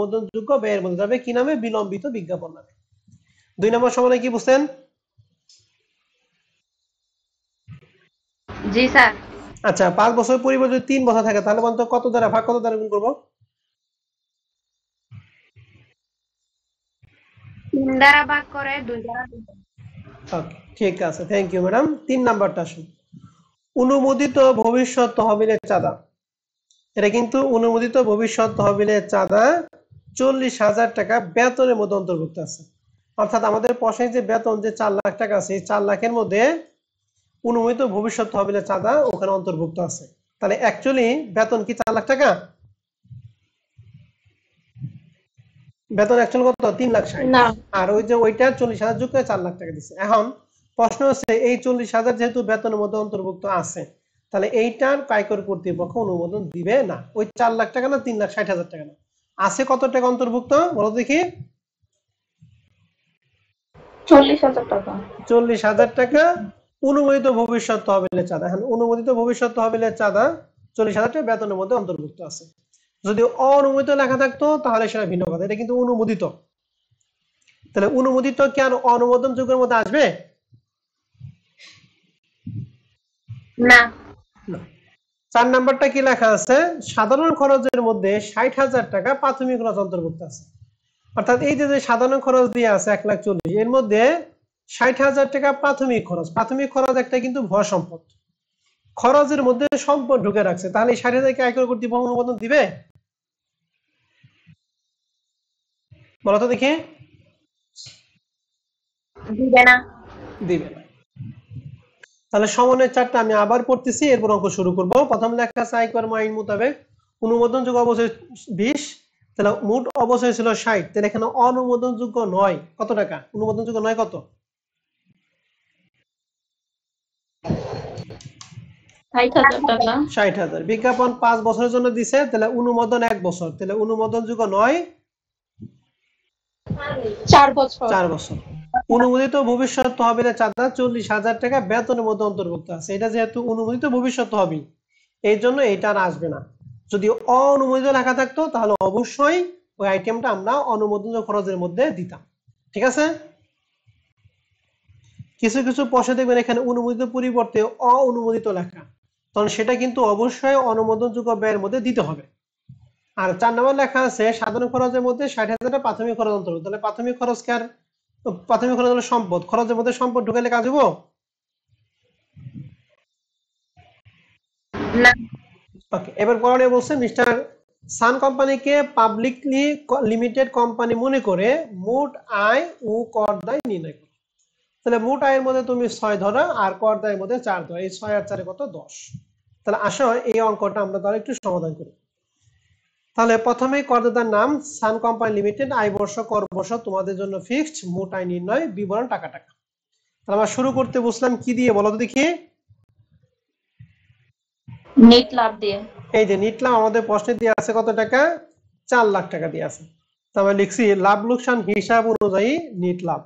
ব্যয়ের মধ্যে যাবে কি নামে বিলম্বিত বিজ্ঞাপন নামে দুই নম্বর সমানে কি বুঝছেন জি স্যার আচ্ছা পাঁচ বছর পরিবর্তে তিন বছর থাকে তাহলে কত দ্বারা ভাগ কত দ্বারা গুণ করবো তিন দ্বারা ভাগ করে দুই দ্বারা ঠিক আছে থ্যাংক ইউ ম্যাডাম তিন নাম্বারটা আসুন অনুমোদিত ভবিষ্যৎ তহবিলের চাঁদা এটা কিন্তু অনুমোদিত ভবিষ্যৎ তহবিলের চাঁদা চল্লিশ হাজার টাকা বেতনের মধ্যে অন্তর্ভুক্ত আছে অর্থাৎ আমাদের পশে যে বেতন যে চার লাখ টাকা আছে চার লাখের মধ্যে অনুমোদিত ভবিষ্যৎ তহবিলের চাঁদা ওখানে অন্তর্ভুক্ত আছে তাহলে অ্যাকচুয়ালি বেতন কি চার লাখ টাকা বেতন একজন কত তিন লাখ আর ওই যে ওইটা চল্লিশ হাজার যুক্ত চার লাখ টাকা দিচ্ছে এখন প্রশ্ন হচ্ছে এই চল্লিশ হাজার যেহেতু বেতনের মধ্যে অন্তর্ভুক্ত আছে তাহলে এইটার কায়কর কর্তৃপক্ষ অনুমোদন দিবে না ওই চার লাখ টাকা না তিন লাখ ষাট হাজার টাকা না আছে কত টাকা অন্তর্ভুক্ত বলো দেখি চল্লিশ হাজার টাকা অনুমোদিত ভবিষ্যৎ তহবিলের চাঁদা হ্যাঁ অনুমোদিত ভবিষ্যৎ তহবিলের চাঁদা চল্লিশ হাজার টাকা বেতনের মধ্যে অন্তর্ভুক্ত আছে যদি অনুমোদিত লেখা থাকতো তাহলে সেটা ভিন্ন কথা এটা কিন্তু অনুমোদিত তাহলে অনুমোদিত কেন অনুমোদন যুগের মধ্যে আসবে না চার নাম্বারটা কি লেখা আছে সাধারণ খরচের মধ্যে ষাট হাজার টাকা প্রাথমিক খরচ অন্তর্ভুক্ত আছে অর্থাৎ এই যে সাধারণ খরচ দিয়ে আছে এক লাখ চল্লিশ এর মধ্যে ষাট হাজার টাকা প্রাথমিক খরচ প্রাথমিক খরচ একটা কিন্তু ভয় সম্পদ খরচের মধ্যে সম্পদ ঢুকে রাখছে তাহলে ষাট হাজার কি আয়কর কর্তৃপক্ষ অনুমোদন দিবে বলো তো দেখি দিবে না দিবে না তাহলে সমনের চারটা আমি আবার পড়তেছি এরপর অঙ্ক শুরু করব প্রথম লেখা আছে আইকর মাইন মোতাবেক যোগ্য অবশ্যই বিশ তাহলে মোট অবশ্যই ছিল ষাট তাহলে এখানে অনুমোদন যোগ্য নয় কত টাকা অনুমোদন যোগ্য নয় কত ষাট হাজার বিজ্ঞাপন পাঁচ বছরের জন্য দিছে তাহলে অনুমোদন এক বছর তাহলে অনুমোদন অনুমোদনযোগ্য নয় চার বছর চার বছর অনুমোদিত ভবিষ্যৎ চাঁদা চল্লিশ হাজার টাকা বেতনের মধ্যে অন্তর্ভুক্ত আছে এটা যেহেতু অনুমোদিত ভবিষ্যৎ তহবিল এই জন্য আর আসবে না যদি লেখা থাকতো তাহলে অবশ্যই ওই আইটেমটা আমরা অনুমোদিত খরচের মধ্যে দিতাম ঠিক আছে কিছু কিছু পয়সা দেখবেন এখানে অনুমোদিত পরিবর্তে অনুমোদিত লেখা তখন সেটা কিন্তু অবশ্যই অনুমোদনযোগ্য ব্যয়ের মধ্যে দিতে হবে আর চার নম্বর লেখা আছে সাধারণ খরচের মধ্যে ষাট হাজার প্রাথমিক খরচ অন্তর্ভুক্ত তাহলে প্রাথমিক খরচ কার প্রাথমিক খরচ হলো সম্পদ খরচের মধ্যে সম্পদ ঢুকাইলে কাজ হবো এবার পরে বলছে মিস্টার সান কোম্পানিকে পাবলিকলি লিমিটেড কোম্পানি মনে করে মোট আয় ও কর দায় নির্ণয় করো তাহলে মোট আয়ের মধ্যে তুমি ছয় ধরো আর কর দায়ের মধ্যে চার ধরো এই ছয় আর চারে কত দশ তাহলে আসো এই অঙ্কটা আমরা তাহলে একটু সমাধান করি তাহলে প্রথমেই করদাতার নাম সান কোম্পানি লিমিটেড আয় বর্ষ কর বর্ষ তোমাদের জন্য ফিক্সড মোট আয় নির্ণয় বিবরণ টাকা টাকা তাহলে আমরা শুরু করতে বুঝলাম কি দিয়ে বলো তো দেখি নেট লাভ দিয়ে এই যে নেট লাভ আমাদের প্রশ্নে দিয়ে আছে কত টাকা চার লাখ টাকা দিয়ে আছে আমরা লিখছি লাভ লোকসান হিসাব অনুযায়ী নেট লাভ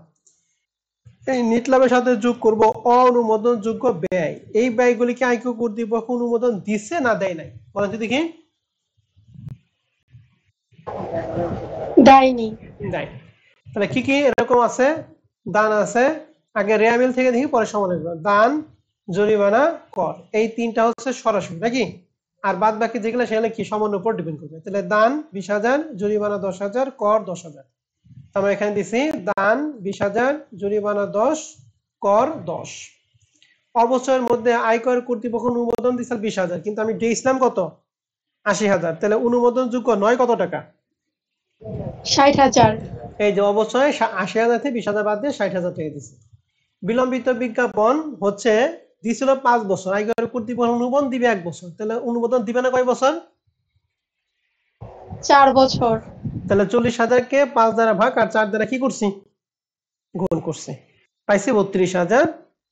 এই নিট লাভের সাথে যোগ করব অনুমোদন যোগ্য ব্যয় এই ব্যয়গুলিকে আয়কর কর্তৃপক্ষ অনুমোদন দিছে না দেয় নাই বলতে দেখি ডাইনি ডাইনি তাহলে কি কি এরকম আছে দান আছে আগে রেয়ামিল থেকে দেখি পরে সমান আসবে দান জরিমানা কর এই তিনটা হচ্ছে সরাসরি নাকি আর বাদ বাকি যেগুলো সেগুলো কি সমান উপর ডিপেন্ড করবে তাহলে দান বিশ হাজার জরিমানা দশ হাজার কর দশ হাজার আমরা এখানে দিছি দান বিশ হাজার জরিমানা দশ কর দশ অবসরের মধ্যে আয়কর কর্তৃপক্ষ অনুমোদন দিয়েছিল বিশ হাজার কিন্তু আমি দিয়েছিলাম কত আশি হাজার তাহলে অনুমোদন যোগ্য নয় কত টাকা ষাট হাজার এই যে অবশ্যই আশি হাজার থেকে বিশ হাজার বাদ দিয়ে ষাট হাজার টাকা দিচ্ছে বিলম্বিত বিজ্ঞাপন হচ্ছে দিছিল পাঁচ বছর আগে কর্তৃপক্ষ অনুমোদন দিবে এক বছর তাহলে অনুমোদন দিবে না কয় বছর চার বছর তাহলে চল্লিশ হাজার কে পাঁচ দ্বারা ভাগ আর চার দ্বারা কি করছি গ্রহণ করছে পাইছি বত্রিশ হাজার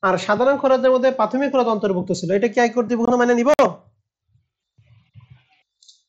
আর সাধারণ খরচের মধ্যে প্রাথমিক খরচ অন্তর্ভুক্ত ছিল এটা কি আয় কর্তৃপক্ষ মানে নিব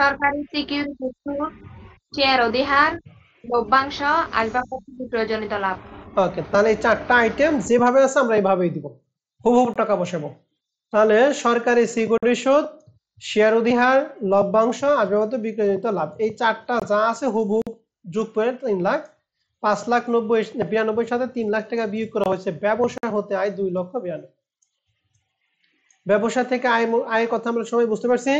সরকারি স্বীকৃত অধিহার লভ্যাংশ আসবাবপত্র লাভ ওকে তাহলে চারটা আইটেম যেভাবে আছে আমরা এইভাবেই দিব হুবহু টাকা বসাবো তাহলে সরকারি সিকিউরিটি সুদ শেয়ার অধিহার লভ্যাংশ আসবাবপত্র বিক্রয়জনিত লাভ এই চারটা যা আছে হুবহু যোগ করে তিন লাখ পাঁচ লাখ নব্বই বিরানব্বই সাথে তিন লাখ টাকা বিয়োগ করা হয়েছে ব্যবসা হতে আয় দুই লক্ষ বিরানব্বই ব্যবসা থেকে আয় আয়ের কথা আমরা সবাই বুঝতে পারছি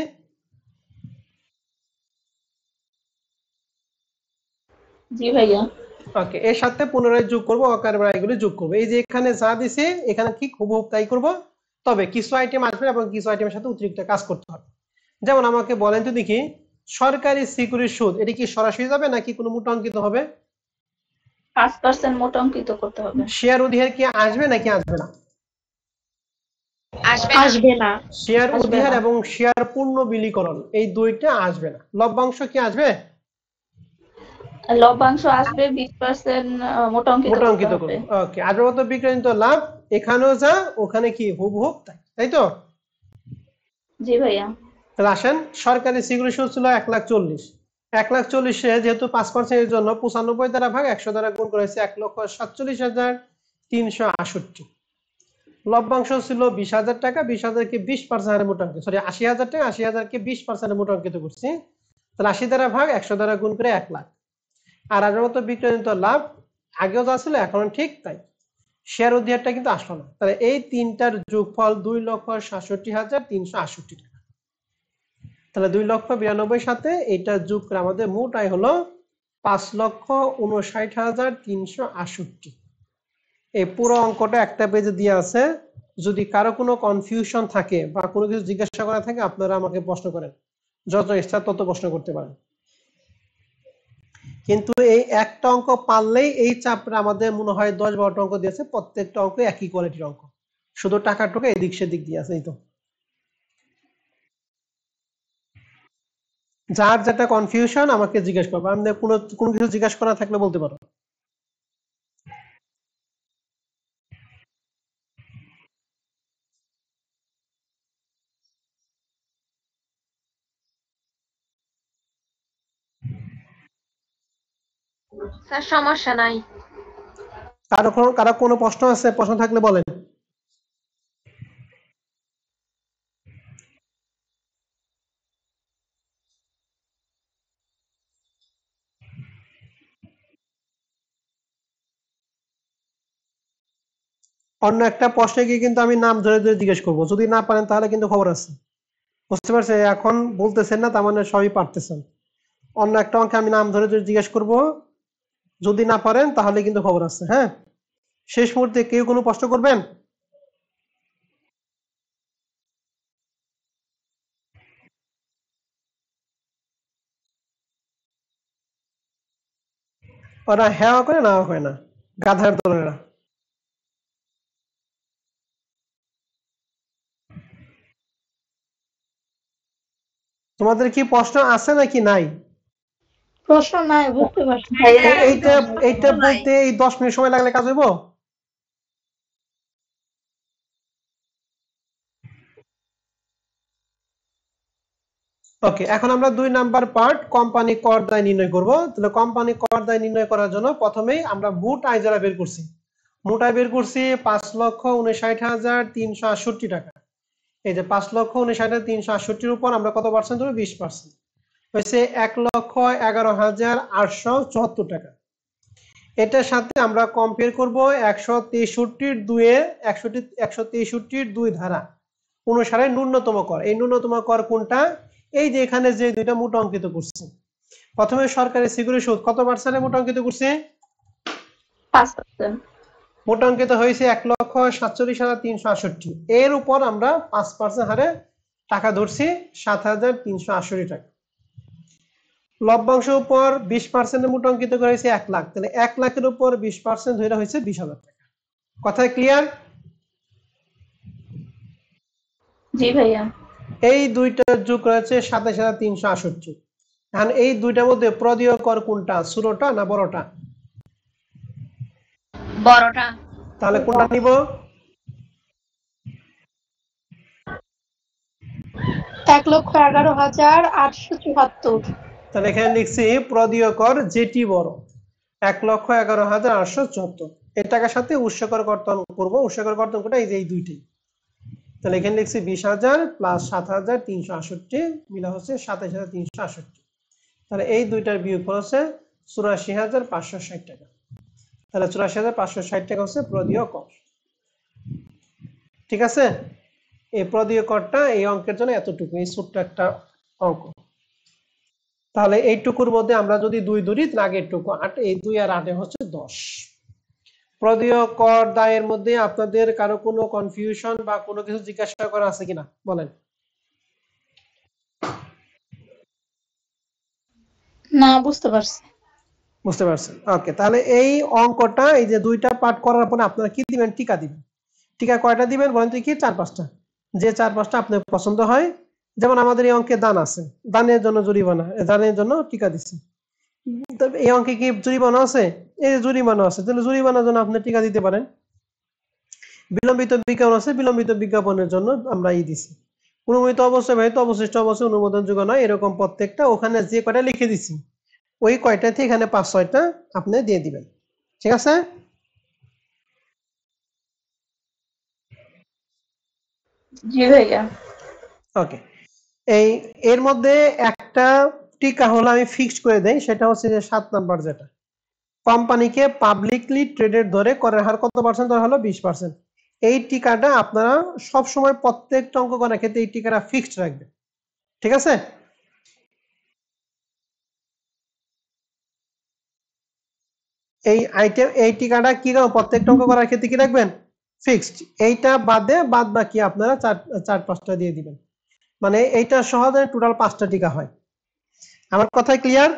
ওকে এর সাথে পুনরায় যোগ করব অকার যোগ করব এই যে এখানে যা দিছে এখানে ঠিক তাই করব তবে কিছু আইটেম আসবে এবং কিছু আইটেমের সাথে অতিরিক্ত কাজ করতে হবে যেমন আমাকে বলেন তো দেখি সরকারি সুদ এটা কি সরাসরি যাবে নাকি কোনো মোট অঙ্কিত হবে 5% মোট অঙ্কিত করতে হবে শেয়ার অধিকার কি আসবে নাকি আসবে না আসবে না শেয়ার অধিকার এবং শেয়ার পূর্ণ বিলীকরণ এই দুইটা আসবে না লভ্যাংশ কি আসবে লভ্যাংশ আসবে 20% ওকে আগের মতো লাভ এখানেও যা ওখানে কি তাই তো জি ভাইয়া সরকারি সিকিউরিটি ছিল লাখ লাখ যেহেতু এর জন্য পঁচানব্বই দ্বারা ভাগ একশো দ্বারা গুণ করা হয়েছে এক লক্ষ সাতচল্লিশ হাজার তিনশো আষট্টি লভ্যাংশ ছিল বিশ হাজার টাকা বিশ হাজার কে বিশ হারে মোটা অঙ্কিত সরি হাজার টাকা হাজার কে বিশ পার্সেন্ট মোটা অঙ্কিত করছি তাহলে আশি দ্বারা ভাগ একশো দ্বারা গুণ করে এক লাখ আর আগের মতো বিক্রয়নিত লাভ আগেও যা ছিল এখন ঠিক তাই শেয়ার অধিহারটা কিন্তু আসলো না তাহলে এই তিনটার যোগফল দুই লক্ষ সাতষট্টি হাজার তিনশো আটষট্টি টাকা তাহলে দুই লক্ষ বিরানব্বই সাথে এটা যোগ করে আমাদের মোট আয় হলো পাঁচ লক্ষ উনষাট হাজার তিনশো আটষট্টি এই পুরো অঙ্কটা একটা পেজে দিয়ে আছে যদি কারো কোনো কনফিউশন থাকে বা কোনো কিছু জিজ্ঞাসা করা থাকে আপনারা আমাকে প্রশ্ন করেন যত ইচ্ছা তত প্রশ্ন করতে পারেন কিন্তু এই একটা অঙ্ক পারলেই এই চাপটা আমাদের মনে হয় দশ বারোটা অঙ্ক দিয়েছে প্রত্যেকটা অঙ্ক একই কোয়ালিটির অঙ্ক শুধু টাকা টোকা এদিক সেদিক দিয়ে আছে এই তো যার যেটা কনফিউশন আমাকে জিজ্ঞেস করবো আমাদের কোনো কোনো কিছু জিজ্ঞেস করা থাকলে বলতে পারো স্যার সমস্যা নাই কারো কারো কোনো প্রশ্ন আছে প্রশ্ন থাকলে বলেন অন্য একটা প্রশ্নে গিয়ে কিন্তু আমি নাম ধরে ধরে জিজ্ঞেস করবো যদি না পারেন তাহলে কিন্তু খবর আছে বুঝতে পারছে এখন বলতেছেন না তার মানে সবই পারতেছেন অন্য একটা অঙ্কে আমি নাম ধরে ধরে জিজ্ঞেস করবো যদি না পারেন তাহলে কিন্তু খবর আছে হ্যাঁ শেষ মুহূর্তে কেউ কোনো প্রশ্ন করবেন ওরা হ্যাঁ করে না হয় না গাধার দলেরা তোমাদের কি প্রশ্ন আছে নাকি নাই প্রশ্ন নাই বুঝতে পারছি হ্যাঁ, এইটা এইটা বলতে এই মিনিট সময় লাগলে কাজ হইব ওকে এখন আমরা দুই নাম্বার পার্ট কোম্পানি কর দায় নির্ণয় করব তাহলে কোম্পানি কর দায় নির্ণয় করার জন্য প্রথমেই আমরা মোট আয় যারা বের করছি মোট আয় বের করছি পাঁচ লক্ষ উনষাট হাজার তিনশো আটষট্টি টাকা এই যে পাঁচ লক্ষ উনষাট হাজার তিনশো আটষট্টির উপর আমরা কত পার্সেন্ট ধরবো বিশ পার্সেন্ট হয়েছে এক লক্ষ এগারো হাজার আটশো চুয়াত্তর টাকা এটার সাথে আমরা কম্পেয়ার করব একশো তেষট্টির দুয়ে একশোটি একশো তেষট্টির দুই ধারা অনুসারে ন্যূনতম কর এই ন্যূনতম কর কোনটা এই যে এখানে যে দুইটা মোট অঙ্কিত করছে প্রথমে সরকারি সিকিউরিটি সুদ কত পার্সেন্টে মোট অঙ্কিত করছে মোট অঙ্কিত হয়েছে এক লক্ষ সাতচল্লিশ হাজার তিনশো আটষট্টি এর উপর আমরা পাঁচ পার্সেন্ট হারে টাকা ধরছি সাত হাজার তিনশো আটষট্টি টাকা লভ্যাংশ উপর বিশ পার্সেন্টের মোট অঙ্কিত করা হয়েছে এক লাখ তাহলে এক লাখের উপর বিশ পার্সেন্ট ধরে হয়েছে বিশ হাজার টাকা কথায় ক্লিয়ার জি ভাইয়া এই দুইটা যুগ রয়েছে সাতাশ হাজার তিনশো আষট্টি এখন এই দুইটার মধ্যে প্রদীয় কর কোনটা ষোলোটা না বড়টা বড়টা তাহলে কোনটা নিব এক লক্ষ এগারো হাজার আটশো চুহাত্তর তাহলে এখানে লিখছি প্রদীয় কর যেটি বড় এক লক্ষ এগারো হাজার আটশো চোদ্দ এর টাকার সাথে উৎসকর কর্তন করবো উৎসকর কর্তন কোটা এই যে এই দুইটি তাহলে এখানে লিখছি বিশ হাজার প্লাস সাত হাজার তিনশো আষট্টি মিলা হচ্ছে সাতাশ হাজার তিনশো আষট্টি তাহলে এই দুইটার বিয়োগ হচ্ছে চুরাশি হাজার পাঁচশো ষাট টাকা তাহলে চুরাশি হাজার পাঁচশো ষাট টাকা হচ্ছে প্রদীয় কর ঠিক আছে এই প্রদীয় করটা এই অঙ্কের জন্য এতটুকু এই ছোট্ট একটা অঙ্ক তাহলে এইটুকুর মধ্যে আমরা যদি দুই ধরি আগের টুকু আট এই দুই আর আটে হচ্ছে দশ প্রদীয় কর দায়ের মধ্যে আপনাদের কারো কোনো কনফিউশন বা কোনো কিছু জিজ্ঞাসা করা আছে কিনা বলেন না বুঝতে পারছি বুঝতে পারছেন ওকে তাহলে এই অঙ্কটা এই যে দুইটা পাঠ করার পরে আপনারা কি দিবেন টিকা দিবেন টিকা কয়টা দিবেন বলেন তো কি চার পাঁচটা যে চার পাঁচটা আপনার পছন্দ হয় যেমন আমাদের এই অঙ্কে দান আছে দানের জন্য জরিমানা দানের জন্য টিকা দিচ্ছে তবে এই অঙ্কে কি জরিমানা আছে এই জরিমানা আছে তাহলে জরিমানার জন্য আপনি টিকা দিতে পারেন বিলম্বিত বিজ্ঞাপন আছে বিলম্বিত বিজ্ঞাপনের জন্য আমরা ই দিছি অনুমোদিত অবশ্যই ব্যহিত অবশিষ্ট অবশ্যই যোগ্য নয় এরকম প্রত্যেকটা ওখানে যে কয়টা লিখে দিছি ওই কয়টাতে এখানে পাঁচ ছয়টা আপনি দিয়ে দিবেন ঠিক আছে জি ভাইয়া ওকে এই এর মধ্যে একটা টিকা হলো আমি ফিক্সড করে দেই সেটা হচ্ছে যে সাত নাম্বার যেটা কোম্পানিকে পাবলিকলি ট্রেডের ধরে করের হার কত পার্সেন্ট ধরে হলো বিশ পার্সেন্ট এই টিকাটা আপনারা সব সময় প্রত্যেকটা অঙ্ক করার ক্ষেত্রে এই টিকাটা ফিক্সড রাখবেন ঠিক আছে এই আইটেম এই টিকাটা কি প্রত্যেকটা অঙ্ক করার ক্ষেত্রে কি রাখবেন ফিক্সড এইটা বাদে বাদ বাকি আপনারা চার চার পাঁচটা দিয়ে দিবেন মানে এইটা সহজে টোটাল পাঁচটা টিকা হয় আমার কথা ক্লিয়ার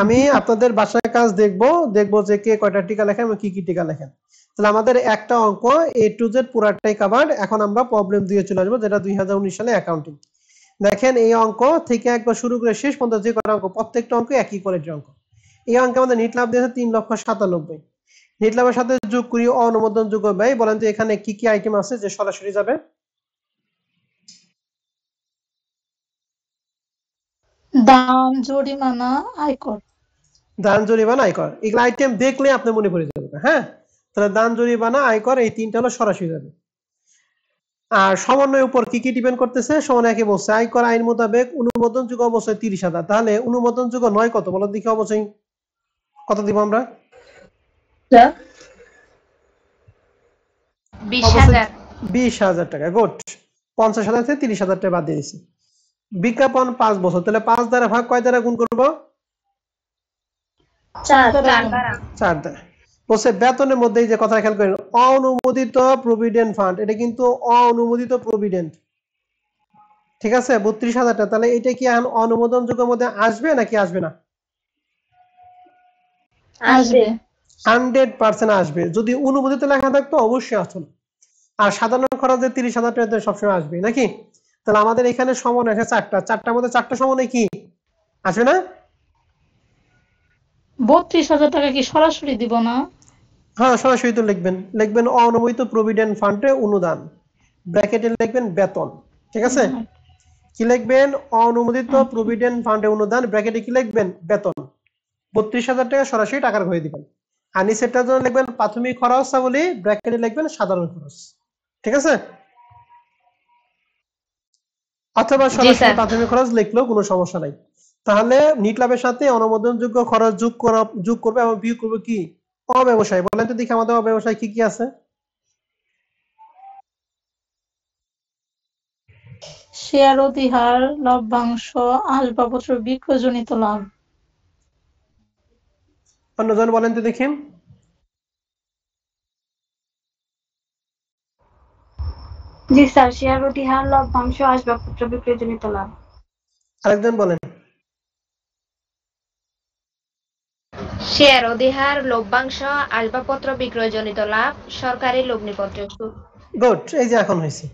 আমি আপনাদের বাসায় কাজ দেখব দেখব যে কে কয়টা টিকা লেখেন কি কি টিকা লেখেন তাহলে আমাদের একটা অঙ্ক এ টু জেড পুরাটাই কাভার্ড এখন আমরা প্রবলেম দিয়ে চলে আসবো যেটা দুই হাজার উনিশ সালে অ্যাকাউন্টিং দেখেন এই অঙ্ক থেকে একবার শুরু করে শেষ পর্যন্ত যে কটা অঙ্ক প্রত্যেকটা অঙ্ক একই কোয়ালিটির অঙ্ক এই অঙ্কে আমাদের নিট লাভ দিয়েছে তিন লক্ষ সাতানব্বই নিলামের সাথে যোগ করি যোগ্য ব্যয় বলেন যে এখানে কি কি আইটেম আছে যে সরাসরি যাবে দান জরিমানা আয়কর দান জরিমানা আয়কর এগুলো আইটেম দেখলে আপনি মনে পড়ে যাবে হ্যাঁ তাহলে দান জরিমানা আয়কর এই তিনটা হলো সরাসরি যাবে আর সমন্বয়ের উপর কি কি ডিপেন্ড করতেছে সমন্বয়কে বলছে আয়কর আইন মোতাবেক অনুমোদনযোগ্য অবশ্যই তিরিশ হাজার তাহলে অনুমোদনযোগ্য নয় কত বলো দেখি অবশ্যই কত দিব আমরা বিজ্ঞাপন পাঁচ বছর তাহলে পাঁচ দ্বারা ভাগ কয় দ্বারা গুণ করবো চার দ্বারা বলছে বেতনের মধ্যে যে কথা খেয়াল করেন অনুমোদিত প্রভিডেন্ট ফান্ড এটা কিন্তু অনুমোদিত প্রভিডেন্ট ঠিক আছে বত্রিশ হাজারটা তাহলে এটা কি অনুমোদন যুগের মধ্যে আসবে নাকি আসবে না আসবে হান্ড্রেড পার্সেন্ট আসবে যদি অনুমোদিত লেখা থাকতো অবশ্যই আসতো আর সাধারণ যে তিরিশ হাজার টাকা সবসময় আসবে নাকি তাহলে আমাদের এখানে সমন আছে চারটা চারটার মধ্যে চারটা সমনে কি আসবে না বত্রিশ হাজার টাকা কি সরাসরি দিব না হ্যাঁ সরাসরি তো লিখবেন লিখবেন প্রভিডেন্ট ফান্ডে অনুদান ব্র্যাকেটে লিখবেন বেতন ঠিক আছে কি লিখবেন অনুমোদিত প্রভিডেন্ট ফান্ডে অনুদান ব্র্যাকেটে কি লিখবেন বেতন বত্রিশ হাজার টাকা সরাসরি টাকার ঘরে দিবেন আর নিচেরটার জন্য লিখবেন প্রাথমিক ব্র্যাকেটে লিখবেন সাধারণ খরচ ঠিক আছে অথবা সরাসরি প্রাথমিক খরচ লিখলেও কোনো সমস্যা নাই তাহলে নিট লাভের সাথে অনুমোদনযোগ্য খরচ যোগ করা যোগ করবে এবং বিয়োগ করবে কি অব্যবসায় বলেন তো দেখি আমাদের অব্যবসায় কি কি আছে শেয়ার অধিহার লভ্যাংশ আসবাবপত্র বিক্রয়জনিত লাভ অন্যজন বলেন তো দেখি জি স্যার শেয়ার ও টিহার লভ্যাংশ আসবাবপত্র বিক্রয়জনিত লাভ আরেকজন বলেন শেয়ার অধিহার লভ্যাংশ আসবাবপত্র বিক্রয়জনিত লাভ সরকারি লগ্নিপত্র সুদ গুড এই যে এখন হয়েছে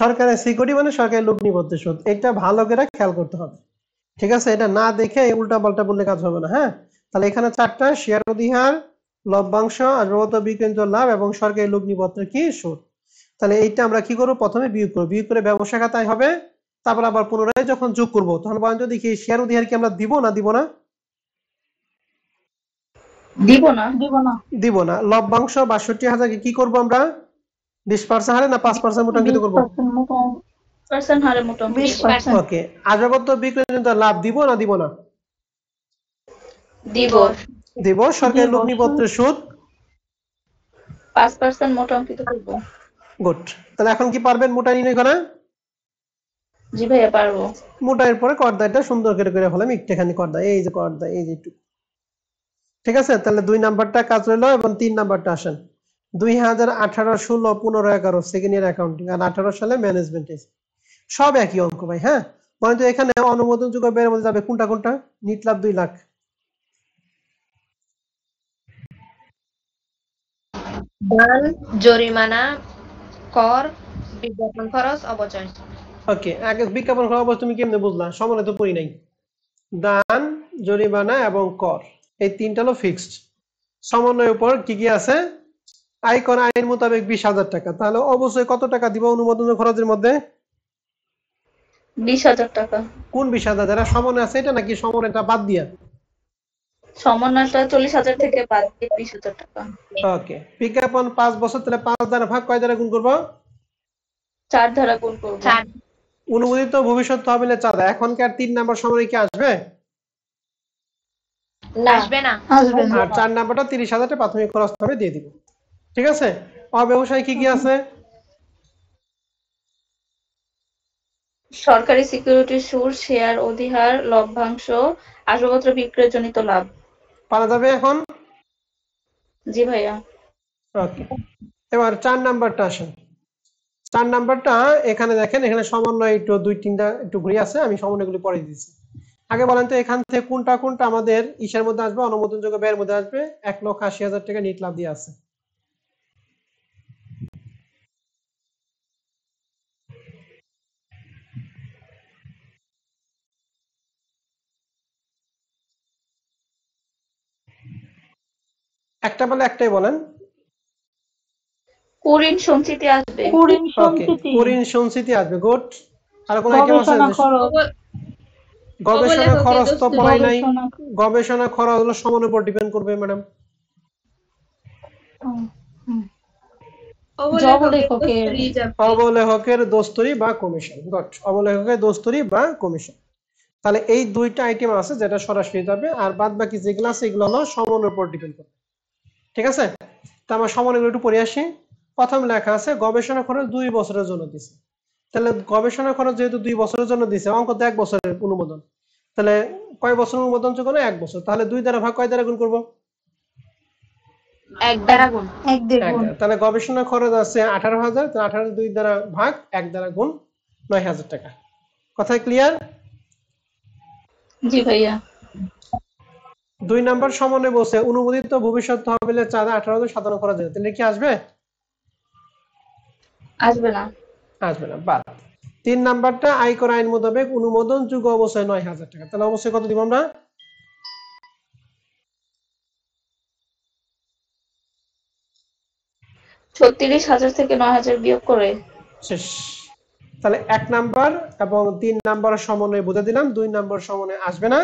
সরকারের সিকিউরিটি মানে সরকারি লগ্নিপত্র সুদ এটা ভালো করে খেয়াল করতে হবে ঠিক আছে এটা না দেখে উল্টা পাল্টা বললে কাজ হবে না হ্যাঁ তাহলে এখানে চারটা শেয়ার অধিহার লভ্যাংশ আসবাবত বিকেন্দ্র লাভ এবং সরকারি লগ্নিপত্র কি সুদ তাহলে এইটা আমরা কি করবো প্রথমে বিয়োগ করবো বিয়োগ করে ব্যবসা খাতায় হবে তারপর আবার পুনরায় যখন যোগ করবো তখন যদি কি শেয়ার অধিহার কি আমরা দিব না দিব না দিব না দিব না লভ্যাংশ বাষট্টি কি আমরা বিশ পার্সেন্ট হারে না পাঁচ পার্সেন্ট মোটামুটি করবো ওকে আসবাবত বিক্রয় লাভ দিব না দিব না দিবস দিবস সরকারি মোট অঙ্কিত করব গুড তাহলে এখন কি পারবেন মোটা করা জি ভাইয়া পারবো মোটা এর পরে করদাটা সুন্দর করে করে হলাম করদা এই যে করদা এই যে একটু ঠিক আছে তাহলে দুই নাম্বারটা কাজ হলো এবং তিন নাম্বারটা আসেন দুই হাজার আঠারো ষোলো পনেরো এগারো সেকেন্ড ইয়ার অ্যাকাউন্টিং আর আঠারো সালে ম্যানেজমেন্ট সব একই অঙ্ক ভাই হ্যাঁ মানে তো এখানে অনুমোদনযোগ্য বের মধ্যে যাবে কোনটা কোনটা নিট লাভ দুই লাখ দান জরিমানা কর বিজ্ঞাপন খরচ ওকে আগে বিজ্ঞাপন খরচ তুমি কেমনে বুঝলা তো পড়ি নাই দান জরিমানা এবং কর এই তিনটা হলো ফিক্সড সমন্বয়ের উপর কি কি আছে আয়কর আইন মোতাবেক বিশ হাজার টাকা তাহলে অবশ্যই কত টাকা দিব অনুমোদন খরচের মধ্যে বিশ হাজার টাকা কোন বিশ হাজার যারা সমনে আছে এটা নাকি সমনেটা বাদ দিয়া অনুমোদিত ভবিষ্যৎ তহবিলে চাঁদা এখনকার তিন নম্বর সময় কি আসবে চার নাম্বারটা তিরিশ হাজারটা প্রাথমিক খরচ দিয়ে দিব ঠিক আছে অব্যবসায় কি কি আছে সরকারি সিকিউরিটি সুর শেয়ার অধিহার লভ্যাংশ আসবপত্র বিক্রয় জনিত লাভ পারা যাবে এখন জি ভাইয়া ওকে এবার চার নাম্বারটা আসেন চার নাম্বারটা এখানে দেখেন এখানে সমন্বয় একটু দুই তিনটা একটু ঘুরে আছে আমি সমন্বয়গুলি পরে দিচ্ছি আগে বলেন তো এখান থেকে কোনটা কোনটা আমাদের ইসের মধ্যে আসবে অনুমোদনযোগ্য ব্যয়ের মধ্যে আসবে এক লক্ষ আশি হাজার টাকা নিট লাভ দিয়ে আছে একটা মানে একটাই বলেন অবলেখকের সংস্কৃতি আসবে সংস্কৃতি সংস্কৃতি আসবে গুড আর কোন আইটেম আছে গবেষণা খরচ তো পড়াই নাই গবেষণা খরচ হলো উপর ডিপেন্ড করবে ম্যাডাম দোস্তরি বা কমিশন গট অবলেখকের দোস্তরি বা কমিশন তাহলে এই দুইটা আইটেম আছে যেটা সরাসরি যাবে আর বাদ বাকি যেগুলো আছে এগুলো হলো সমনের উপর ডিপেন্ড করবে ঠিক আছে তো আমরা সমানগুলো একটু পড়ে আসি প্রথম লেখা আছে গবেষণা খরচ দুই বছরের জন্য দিছে তাহলে গবেষণা খরচ যেহেতু দুই বছরের জন্য দিছে অঙ্ক তো এক বছরের অনুমোদন তাহলে কয় বছর অনুমোদন যোগ এক বছর তাহলে দুই দ্বারা ভাগ কয় দ্বারা গুণ করবো তাহলে গবেষণা খরচ আছে আঠারো হাজার আঠারো দুই দ্বারা ভাগ এক দ্বারা গুণ নয় হাজার টাকা কথা ক্লিয়ার জি ভাইয়া দুই নাম্বার সমনে বসে অনুমোদিত ভবিষ্যৎ তহবিলের চাঁদা আঠারো সাধারণ করা যায় তাহলে কি আসবে আসবে না আসবে না বাদ তিন নাম্বারটা আয়কর আইন মোতাবেক অনুমোদন যোগ্য অবশ্যই নয় হাজার টাকা তাহলে অবশ্যই কত দিব আমরা ছত্রিশ হাজার থেকে নয় হাজার বিয়োগ করে শেষ তাহলে এক নাম্বার এবং তিন নাম্বার সমন্বয় বুঝে দিলাম দুই নাম্বার সমন্বয় আসবে না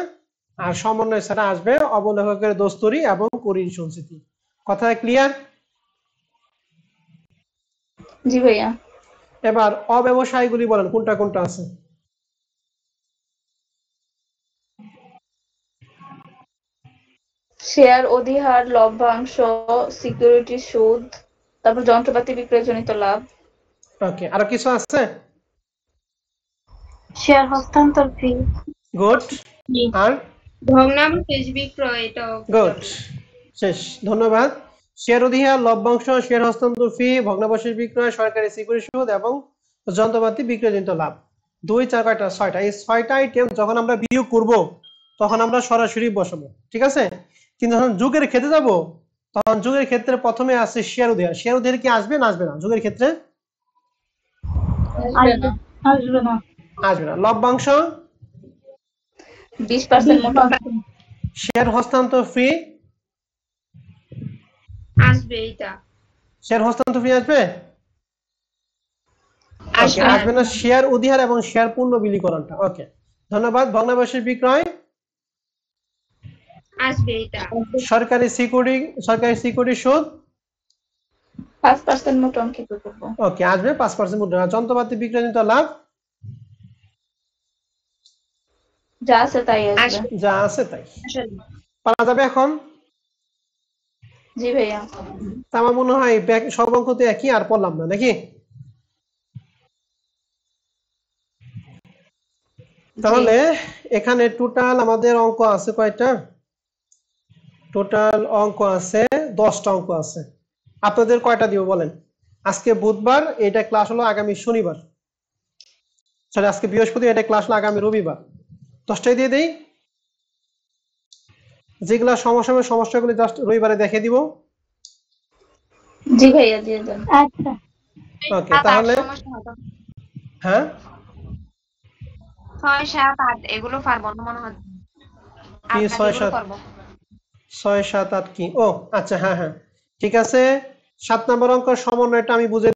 আর সমন্বয় ছাড়া আসবে অবলেখকের দস্তরি এবং করিন সংস্কৃতি কথা ক্লিয়ার জি ভাইয়া এবার অব্যবসায়গুলি বলেন কোনটা কোনটা আছে শেয়ার অধিহার লভ্যাংশ সিকিউরিটি সুদ তারপর যন্ত্রপাতি জনিত লাভ ওকে আর কিছু আছে শেয়ার হস্তান্তর ফি গুড আর ধন্যবাদ শেয়ার লভ্যাংশ শেয়ার হস্তান্তর ফি ভগ্নাবশেষ বিক্রয় সরকারি সুদ এবং যন্ত্রপাতি বিক্রয়জনিত লাভ দুই চার কয়টা ছয়টা এই ছয়টা আইটেম যখন আমরা বিয়োগ করব তখন আমরা সরাসরি ঠিক আছে কিন্তু যখন যুগের ক্ষেত্রে যাব তখন যুগের ক্ষেত্রে প্রথমে আসছে শেয়ার উদিয়া শেয়ার অধিহার কি আসবে না আসবে না যুগের ক্ষেত্রে আসবে না আসবে না লভ্যাংশ শেয়ার হস্তান্তর ফি আসবে এটা শেয়ার হস্তান্তর ফি আসবে আসবে না শেয়ার এবং শেয়ার পূর্ণ ওকে ধন্যবাদ ভগ্নাবশেষ বিক্রয় আসবে এটা সরকারি সিকিউরিটি সরকারি সিকিউরিটি সুদ মোট অঙ্কিত ওকে আসবে 5% মোট যন্ত্রপাতি বিক্রয় লাভ যা আছে তাই আসবে যা আছে তাই পারা যাবে এখন জি ভাইয়া আমার মনে হয় সব অঙ্ক তো একই আর পড়লাম না নাকি তাহলে এখানে টোটাল আমাদের অঙ্ক আছে কয়টা টোটাল অঙ্ক আছে দশটা অঙ্ক আছে আপনাদের কয়টা দিব বলেন আজকে বুধবার এটা ক্লাস হলো আগামী শনিবার সরি আজকে বৃহস্পতি এটা ক্লাস হলো আগামী রবিবার দশটাই দিয়ে দেই যেগুলো সমসাময়িক সমস্যাগুলি জাস্ট রবিবারে দেখে দিব জি ভাইয়া দিয়ে দেন আচ্ছা ওকে তাহলে হ্যাঁ? আচ্ছা, হ্যাঁ হ্যাঁ ঠিক আছে সাত নম্বর অঙ্কের আমি বুঝে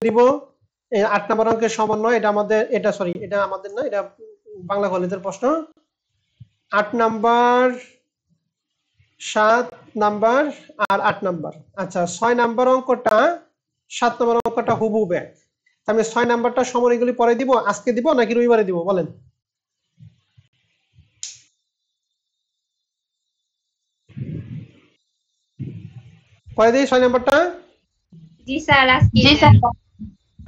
আট নম্বর অঙ্কের সমন্বয় এটা আমাদের এটা সরি এটা আমাদের না এটা বাংলা কলেজের প্রশ্ন আট নাম্বার সাত নাম্বার আর আট নাম্বার আচ্ছা ছয় নাম্বার অঙ্কটা সাত নাম্বার অঙ্কটা হুবু ব্যাগ আমি মানে ছয় নাম্বারটা সময় এগুলি পরে দিব আজকে দিব নাকি রবিবারে দিব বলেন পরে দিই ছয় নাম্বারটা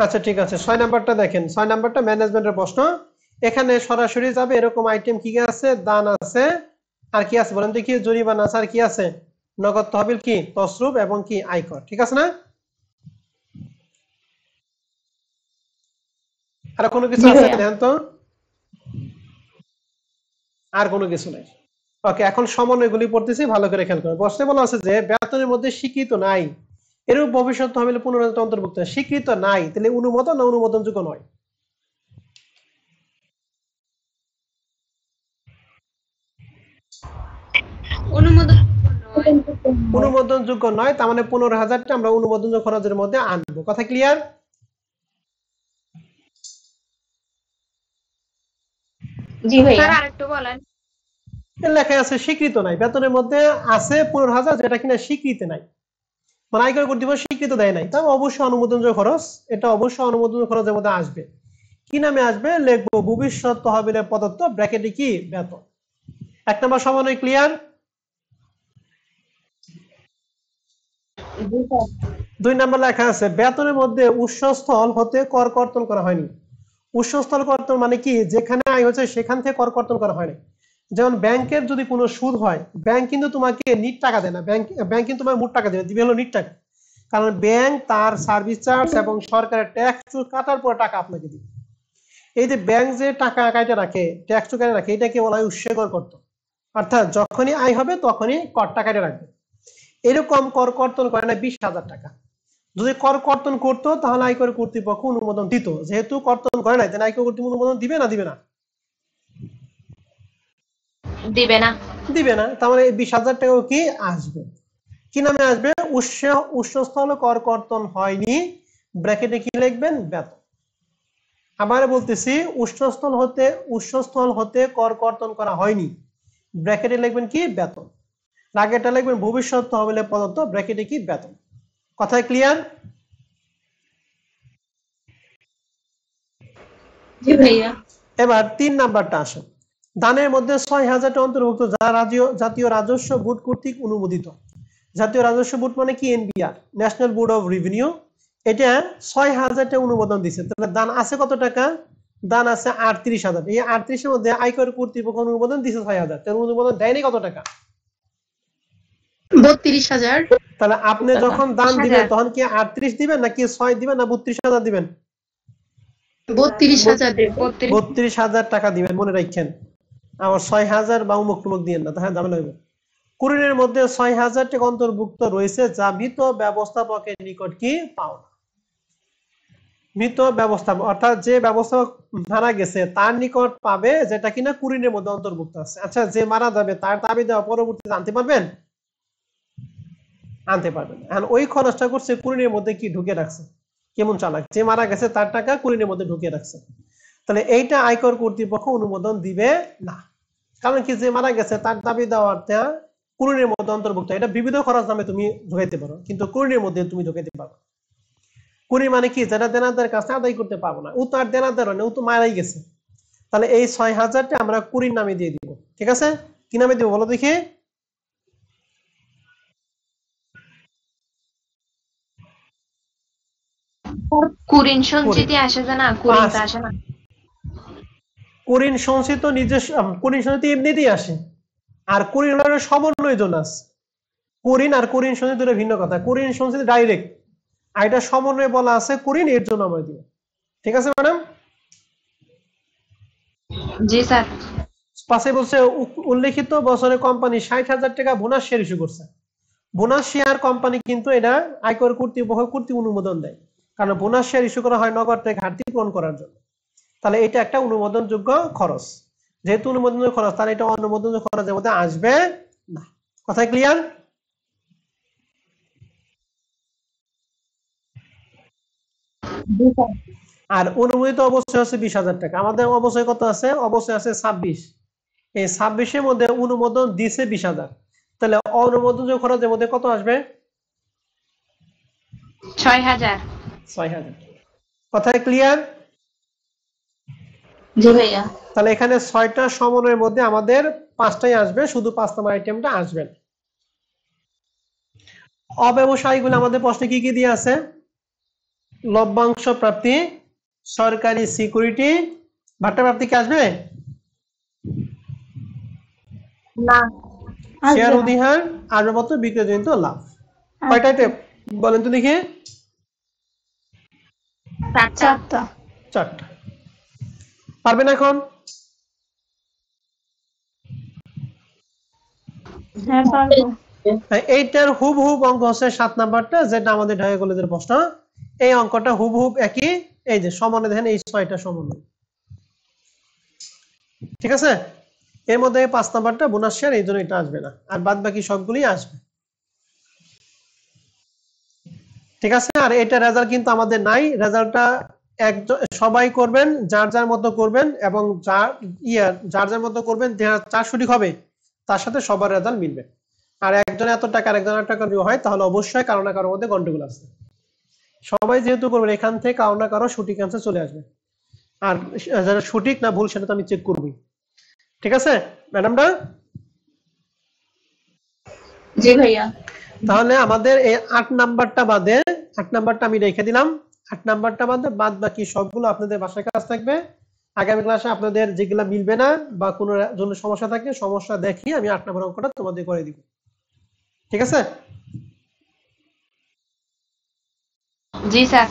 আচ্ছা ঠিক আছে ছয় নাম্বারটা দেখেন ছয় নাম্বারটা ম্যানেজমেন্টের প্রশ্ন এখানে সরাসরি যাবে এরকম আইটেম কি আছে দান আছে আর কি আছে বলেন দেখি জরিমান আছে আর কি আছে নগদ তহবিল কি তসরুপ এবং কি আয়কর ঠিক আছে না আর কোনো কিছু আছে হ্যাঁ। দেখেন তো আর কোনো কিছু নাই ওকে এখন সমন্বয়গুলি পড়তেছি ভালো করে খেয়াল করো বসতে বলা আছে যে বেতনের মধ্যে স্বীকৃত নাই এরূপ ভবিষ্যৎ তহবিল পুনরায় অন্তর্ভুক্ত স্বীকৃত নাই তাহলে অনুমোদন না অনুমোদনযোগ্য নয় অনুমোদনযোগ্য নয় তার মানে পনেরো হাজারটা আমরা অনুমোদন খরচের মধ্যে আনবো কথা ক্লিয়ার লেখা আছে স্বীকৃত নাই বেতনের মধ্যে আছে পনেরো হাজার যেটা কিনা স্বীকৃতি নাই মানে আয়কর কর্তৃপক্ষ স্বীকৃত দেয় নাই তাও অবশ্যই অনুমোদনযোগ্য খরচ এটা অবশ্যই অনুমোদন খরচের মধ্যে আসবে কি নামে আসবে লেখবো ভবিষ্যৎ তহবিলের প্রদত্ত ব্র্যাকেটে কি বেতন এক নম্বর সমন্বয় ক্লিয়ার দুই নাম্বার লেখা আছে বেতনের মধ্যে উৎসস্থল হতে কর কর্তন করা হয়নি উৎসস্থল কর্তন মানে কি যেখানে আয় হচ্ছে সেখান থেকে কর কর্তন করা হয়নি যেমন ব্যাংকের যদি কোনো সুদ হয় ব্যাংক কিন্তু তোমাকে নিট টাকা দেয় না ব্যাংক ব্যাংক কিন্তু তোমাকে মোট টাকা দেবে দিবে হলো নিট টাকা কারণ ব্যাংক তার সার্ভিস চার্জ এবং সরকারের ট্যাক্স কাটার পর টাকা আপনাকে দিবে এই যে ব্যাংক যে টাকা কাটে রাখে ট্যাক্স কাটে রাখে এটাকে বলা হয় উৎসে কর্তন অর্থাৎ যখনই আয় হবে তখনই করটা কাটে রাখবে এরকম কর কর্তন করে না বিশ হাজার টাকা যদি কর কর্তন করতো তাহলে আয়কর কর্তৃপক্ষ অনুমোদন দিত যেহেতু কর্তন করে নাই তাহলে আয়কর কর্তৃপক্ষ অনুমোদন দিবে না দিবে না দিবে না দিবে না তাহলে এই বিশ হাজার টাকাও কি আসবে কি নামে আসবে উৎস উৎসস্থল কর কর্তন হয়নি ব্র্যাকেটে কি লিখবেন বেতন আবার বলতেছি উৎসস্থল হতে উৎসস্থল হতে কর কর্তন করা হয়নি ব্র্যাকেটে লিখবেন কি বেতন নাগেরটা লিখবেন ভবিষ্যৎ তহবিলে প্রদত্ত ব্র্যাকেটে কি বেতন কথায় ক্লিয়ার এবার তিন নাম্বারটা আসো দানের মধ্যে ছয় হাজার অন্তর্ভুক্ত যা রাজ্য জাতীয় রাজস্ব বোর্ড কর্তৃক অনুমোদিত জাতীয় রাজস্ব বোর্ড মানে কি NBR national board of revenue এটা ছয় হাজারটা অনুমোদন দিচ্ছে তাহলে দান আছে কত টাকা দান আছে আটত্রিশ হাজার এই আটত্রিশের মধ্যে আয়কর কর্তৃপক্ষ অনুমোদন দিচ্ছে ছয় হাজার তার অনুমোদন দেয়নি কত টাকা বত্রিশ হাজার তাহলে আপনি যখন দান দিবেন তখন কি আটত্রিশ দিবেন নাকি ছয় দিবেন না বত্রিশ হাজার দিবেন বত্রিশ হাজার টাকা দিবেন মনে রাখছেন আমার ছয় হাজার বা উমুক টুমুক দিয়ে না তাহলে হ্যাঁ, ঝামেলা হইবে কুরিনের মধ্যে ছয় হাজার টাকা অন্তর্ভুক্ত রয়েছে যা মৃত ব্যবস্থাপকের নিকট কি পাও মৃত ব্যবস্থাপক অর্থাৎ যে ব্যবস্থাপক মারা গেছে তার নিকট পাবে যেটা কিনা কুরিনের মধ্যে অন্তর্ভুক্ত আছে আচ্ছা যে মারা যাবে তার দাবি দেওয়া পরবর্তী জানতে পারবেন আনতে না এখন ওই খরচটা করছে কুড়িনের মধ্যে কি ঢুকে রাখছে কেমন চালাক যে মারা গেছে তার টাকা কুড়িনের মধ্যে ঢুকে রাখছে তাহলে এইটা আয়কর কর্তৃপক্ষ অনুমোদন দিবে না কারণ কি যে মারা গেছে তার দাবি দেওয়ার কুরুনের মধ্যে অন্তর্ভুক্ত এটা বিবিধ খরচ নামে তুমি ঢুকাইতে পারো কিন্তু কুড়ির মধ্যে তুমি ঢুকাইতে পারো কুরি মানে কি যেটা দেনাদার কাছে আদায় করতে পারবো না ও তো আর দেনাদার হয় না ও তো মারাই গেছে তাহলে এই ছয় হাজারটা আমরা কুড়ির নামে দিয়ে দিব ঠিক আছে কি নামে দিব বলো দেখি কোরিন সংস্কৃতি আসে না আসে না নিজস্ব এমনিতেই আসে আর হলো সমন্বয় জোনাস আর দুটো ভিন্ন কথা ডাইরেক্ট আর এটা সমন্বয় বলা আছে এর জন্য ঠিক আছে ম্যাডাম জি স্যার পাশে বলছে উল্লেখিত বছরে কোম্পানি ষাট হাজার টাকা বোনাস শেয়ার ইস্যু করছে বোনাস শেয়ার কোম্পানি কিন্তু এটা আয়কর কর্তৃপক্ষ কর্তৃক অনুমোদন দেয় কারণ বোনাস শেয়ার ইস্যু করা হয় নগদ ঘাটতি পূরণ করার জন্য তাহলে এটা একটা অনুমোদনযোগ্য খরচ যেহেতু অনুমোদনযোগ্য খরচ তাহলে এটা অনুমোদনযোগ্য খরচের মধ্যে আসবে না কথায় ক্লিয়ার আর অনুমোদিত অবশ্যই হচ্ছে বিশ হাজার টাকা আমাদের অবশ্যই কত আছে অবশ্যই আছে ছাব্বিশ এই ছাব্বিশের মধ্যে অনুমোদন দিছে বিশ হাজার তাহলে অনুমোদন যে খরচের মধ্যে কত আসবে ছয় হাজার ছয় হাজার ক্লিয়ার তাহলে এখানে ছয়টা সমন্বয়ের মধ্যে আমাদের পাঁচটাই আসবে শুধু পাঁচ নম্বর আইটেমটা আসবে অব্যবসায়ীগুলো আমাদের প্রশ্নে কি কি দিয়ে আছে লভ্যাংশ প্রাপ্তি সরকারি সিকিউরিটি ভাট্টা প্রাপ্তি কি আসবে না শেয়ার অধিহার আসবাবপত্র বিক্রয়জনিত লাভ কয়টা আইটেম বলেন তো দেখি পারবেন এখন হ্যাঁ, হ্যাঁ, এইটার হুব হুব অঙ্ক হচ্ছে সাত নাম্বারটা যেটা আমাদের ঢাকা কলেজের প্রশ্ন হ্যাঁ? এই অঙ্কটা হুব হুব একই এই যে সমনে দেখেন এই ছয়টা সমানে ঠিক আছে এর মধ্যে পাঁচ নাম্বারটা বোনাস এই জন্য এটা আসবে না আর বাদ বাকি সবগুলি আসবে ঠিক আছে আর এটা রেজাল্ট কিন্তু আমাদের নাই রেজাল্টটা এক সবাই করবেন যার যার মতো করবেন এবং যার ইয়ার যার যার মতো করবেন যার সঠিক হবে তার সাথে সবার রেজাল্ট মিলবে আর একজন এত টাকা একজন এত টাকা হয় তাহলে অবশ্যই কারো না কারোর মধ্যে গন্ডগোল আছে সবাই যেহেতু করবেন এখান থেকে কারো না কারো সঠিক অ্যান্সার চলে আসবে আর যারা সঠিক না ভুল সেটা তো আমি চেক করবই ঠিক আছে ম্যাডামটা জি ভাইয়া তাহলে আমাদের এই আট নাম্বারটা বাদে আট নাম্বারটা আমি রেখে দিলাম আট নাম্বারটা বাদ বাদ বাকি সবগুলো আপনাদের বাসায় কাজ থাকবে আগামী ক্লাসে আপনাদের যেগুলো মিলবে না বা কোনো জন্য সমস্যা থাকে সমস্যা দেখিয়ে আমি আট নম্বর অঙ্কটা তোমাদের করে দিব ঠিক আছে জি স্যার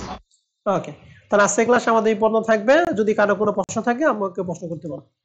ওকে তাহলে আজকে ক্লাস আমাদের এই পর্যন্ত থাকবে যদি কারো কোনো প্রশ্ন থাকে আমাকে প্রশ্ন করতে পারো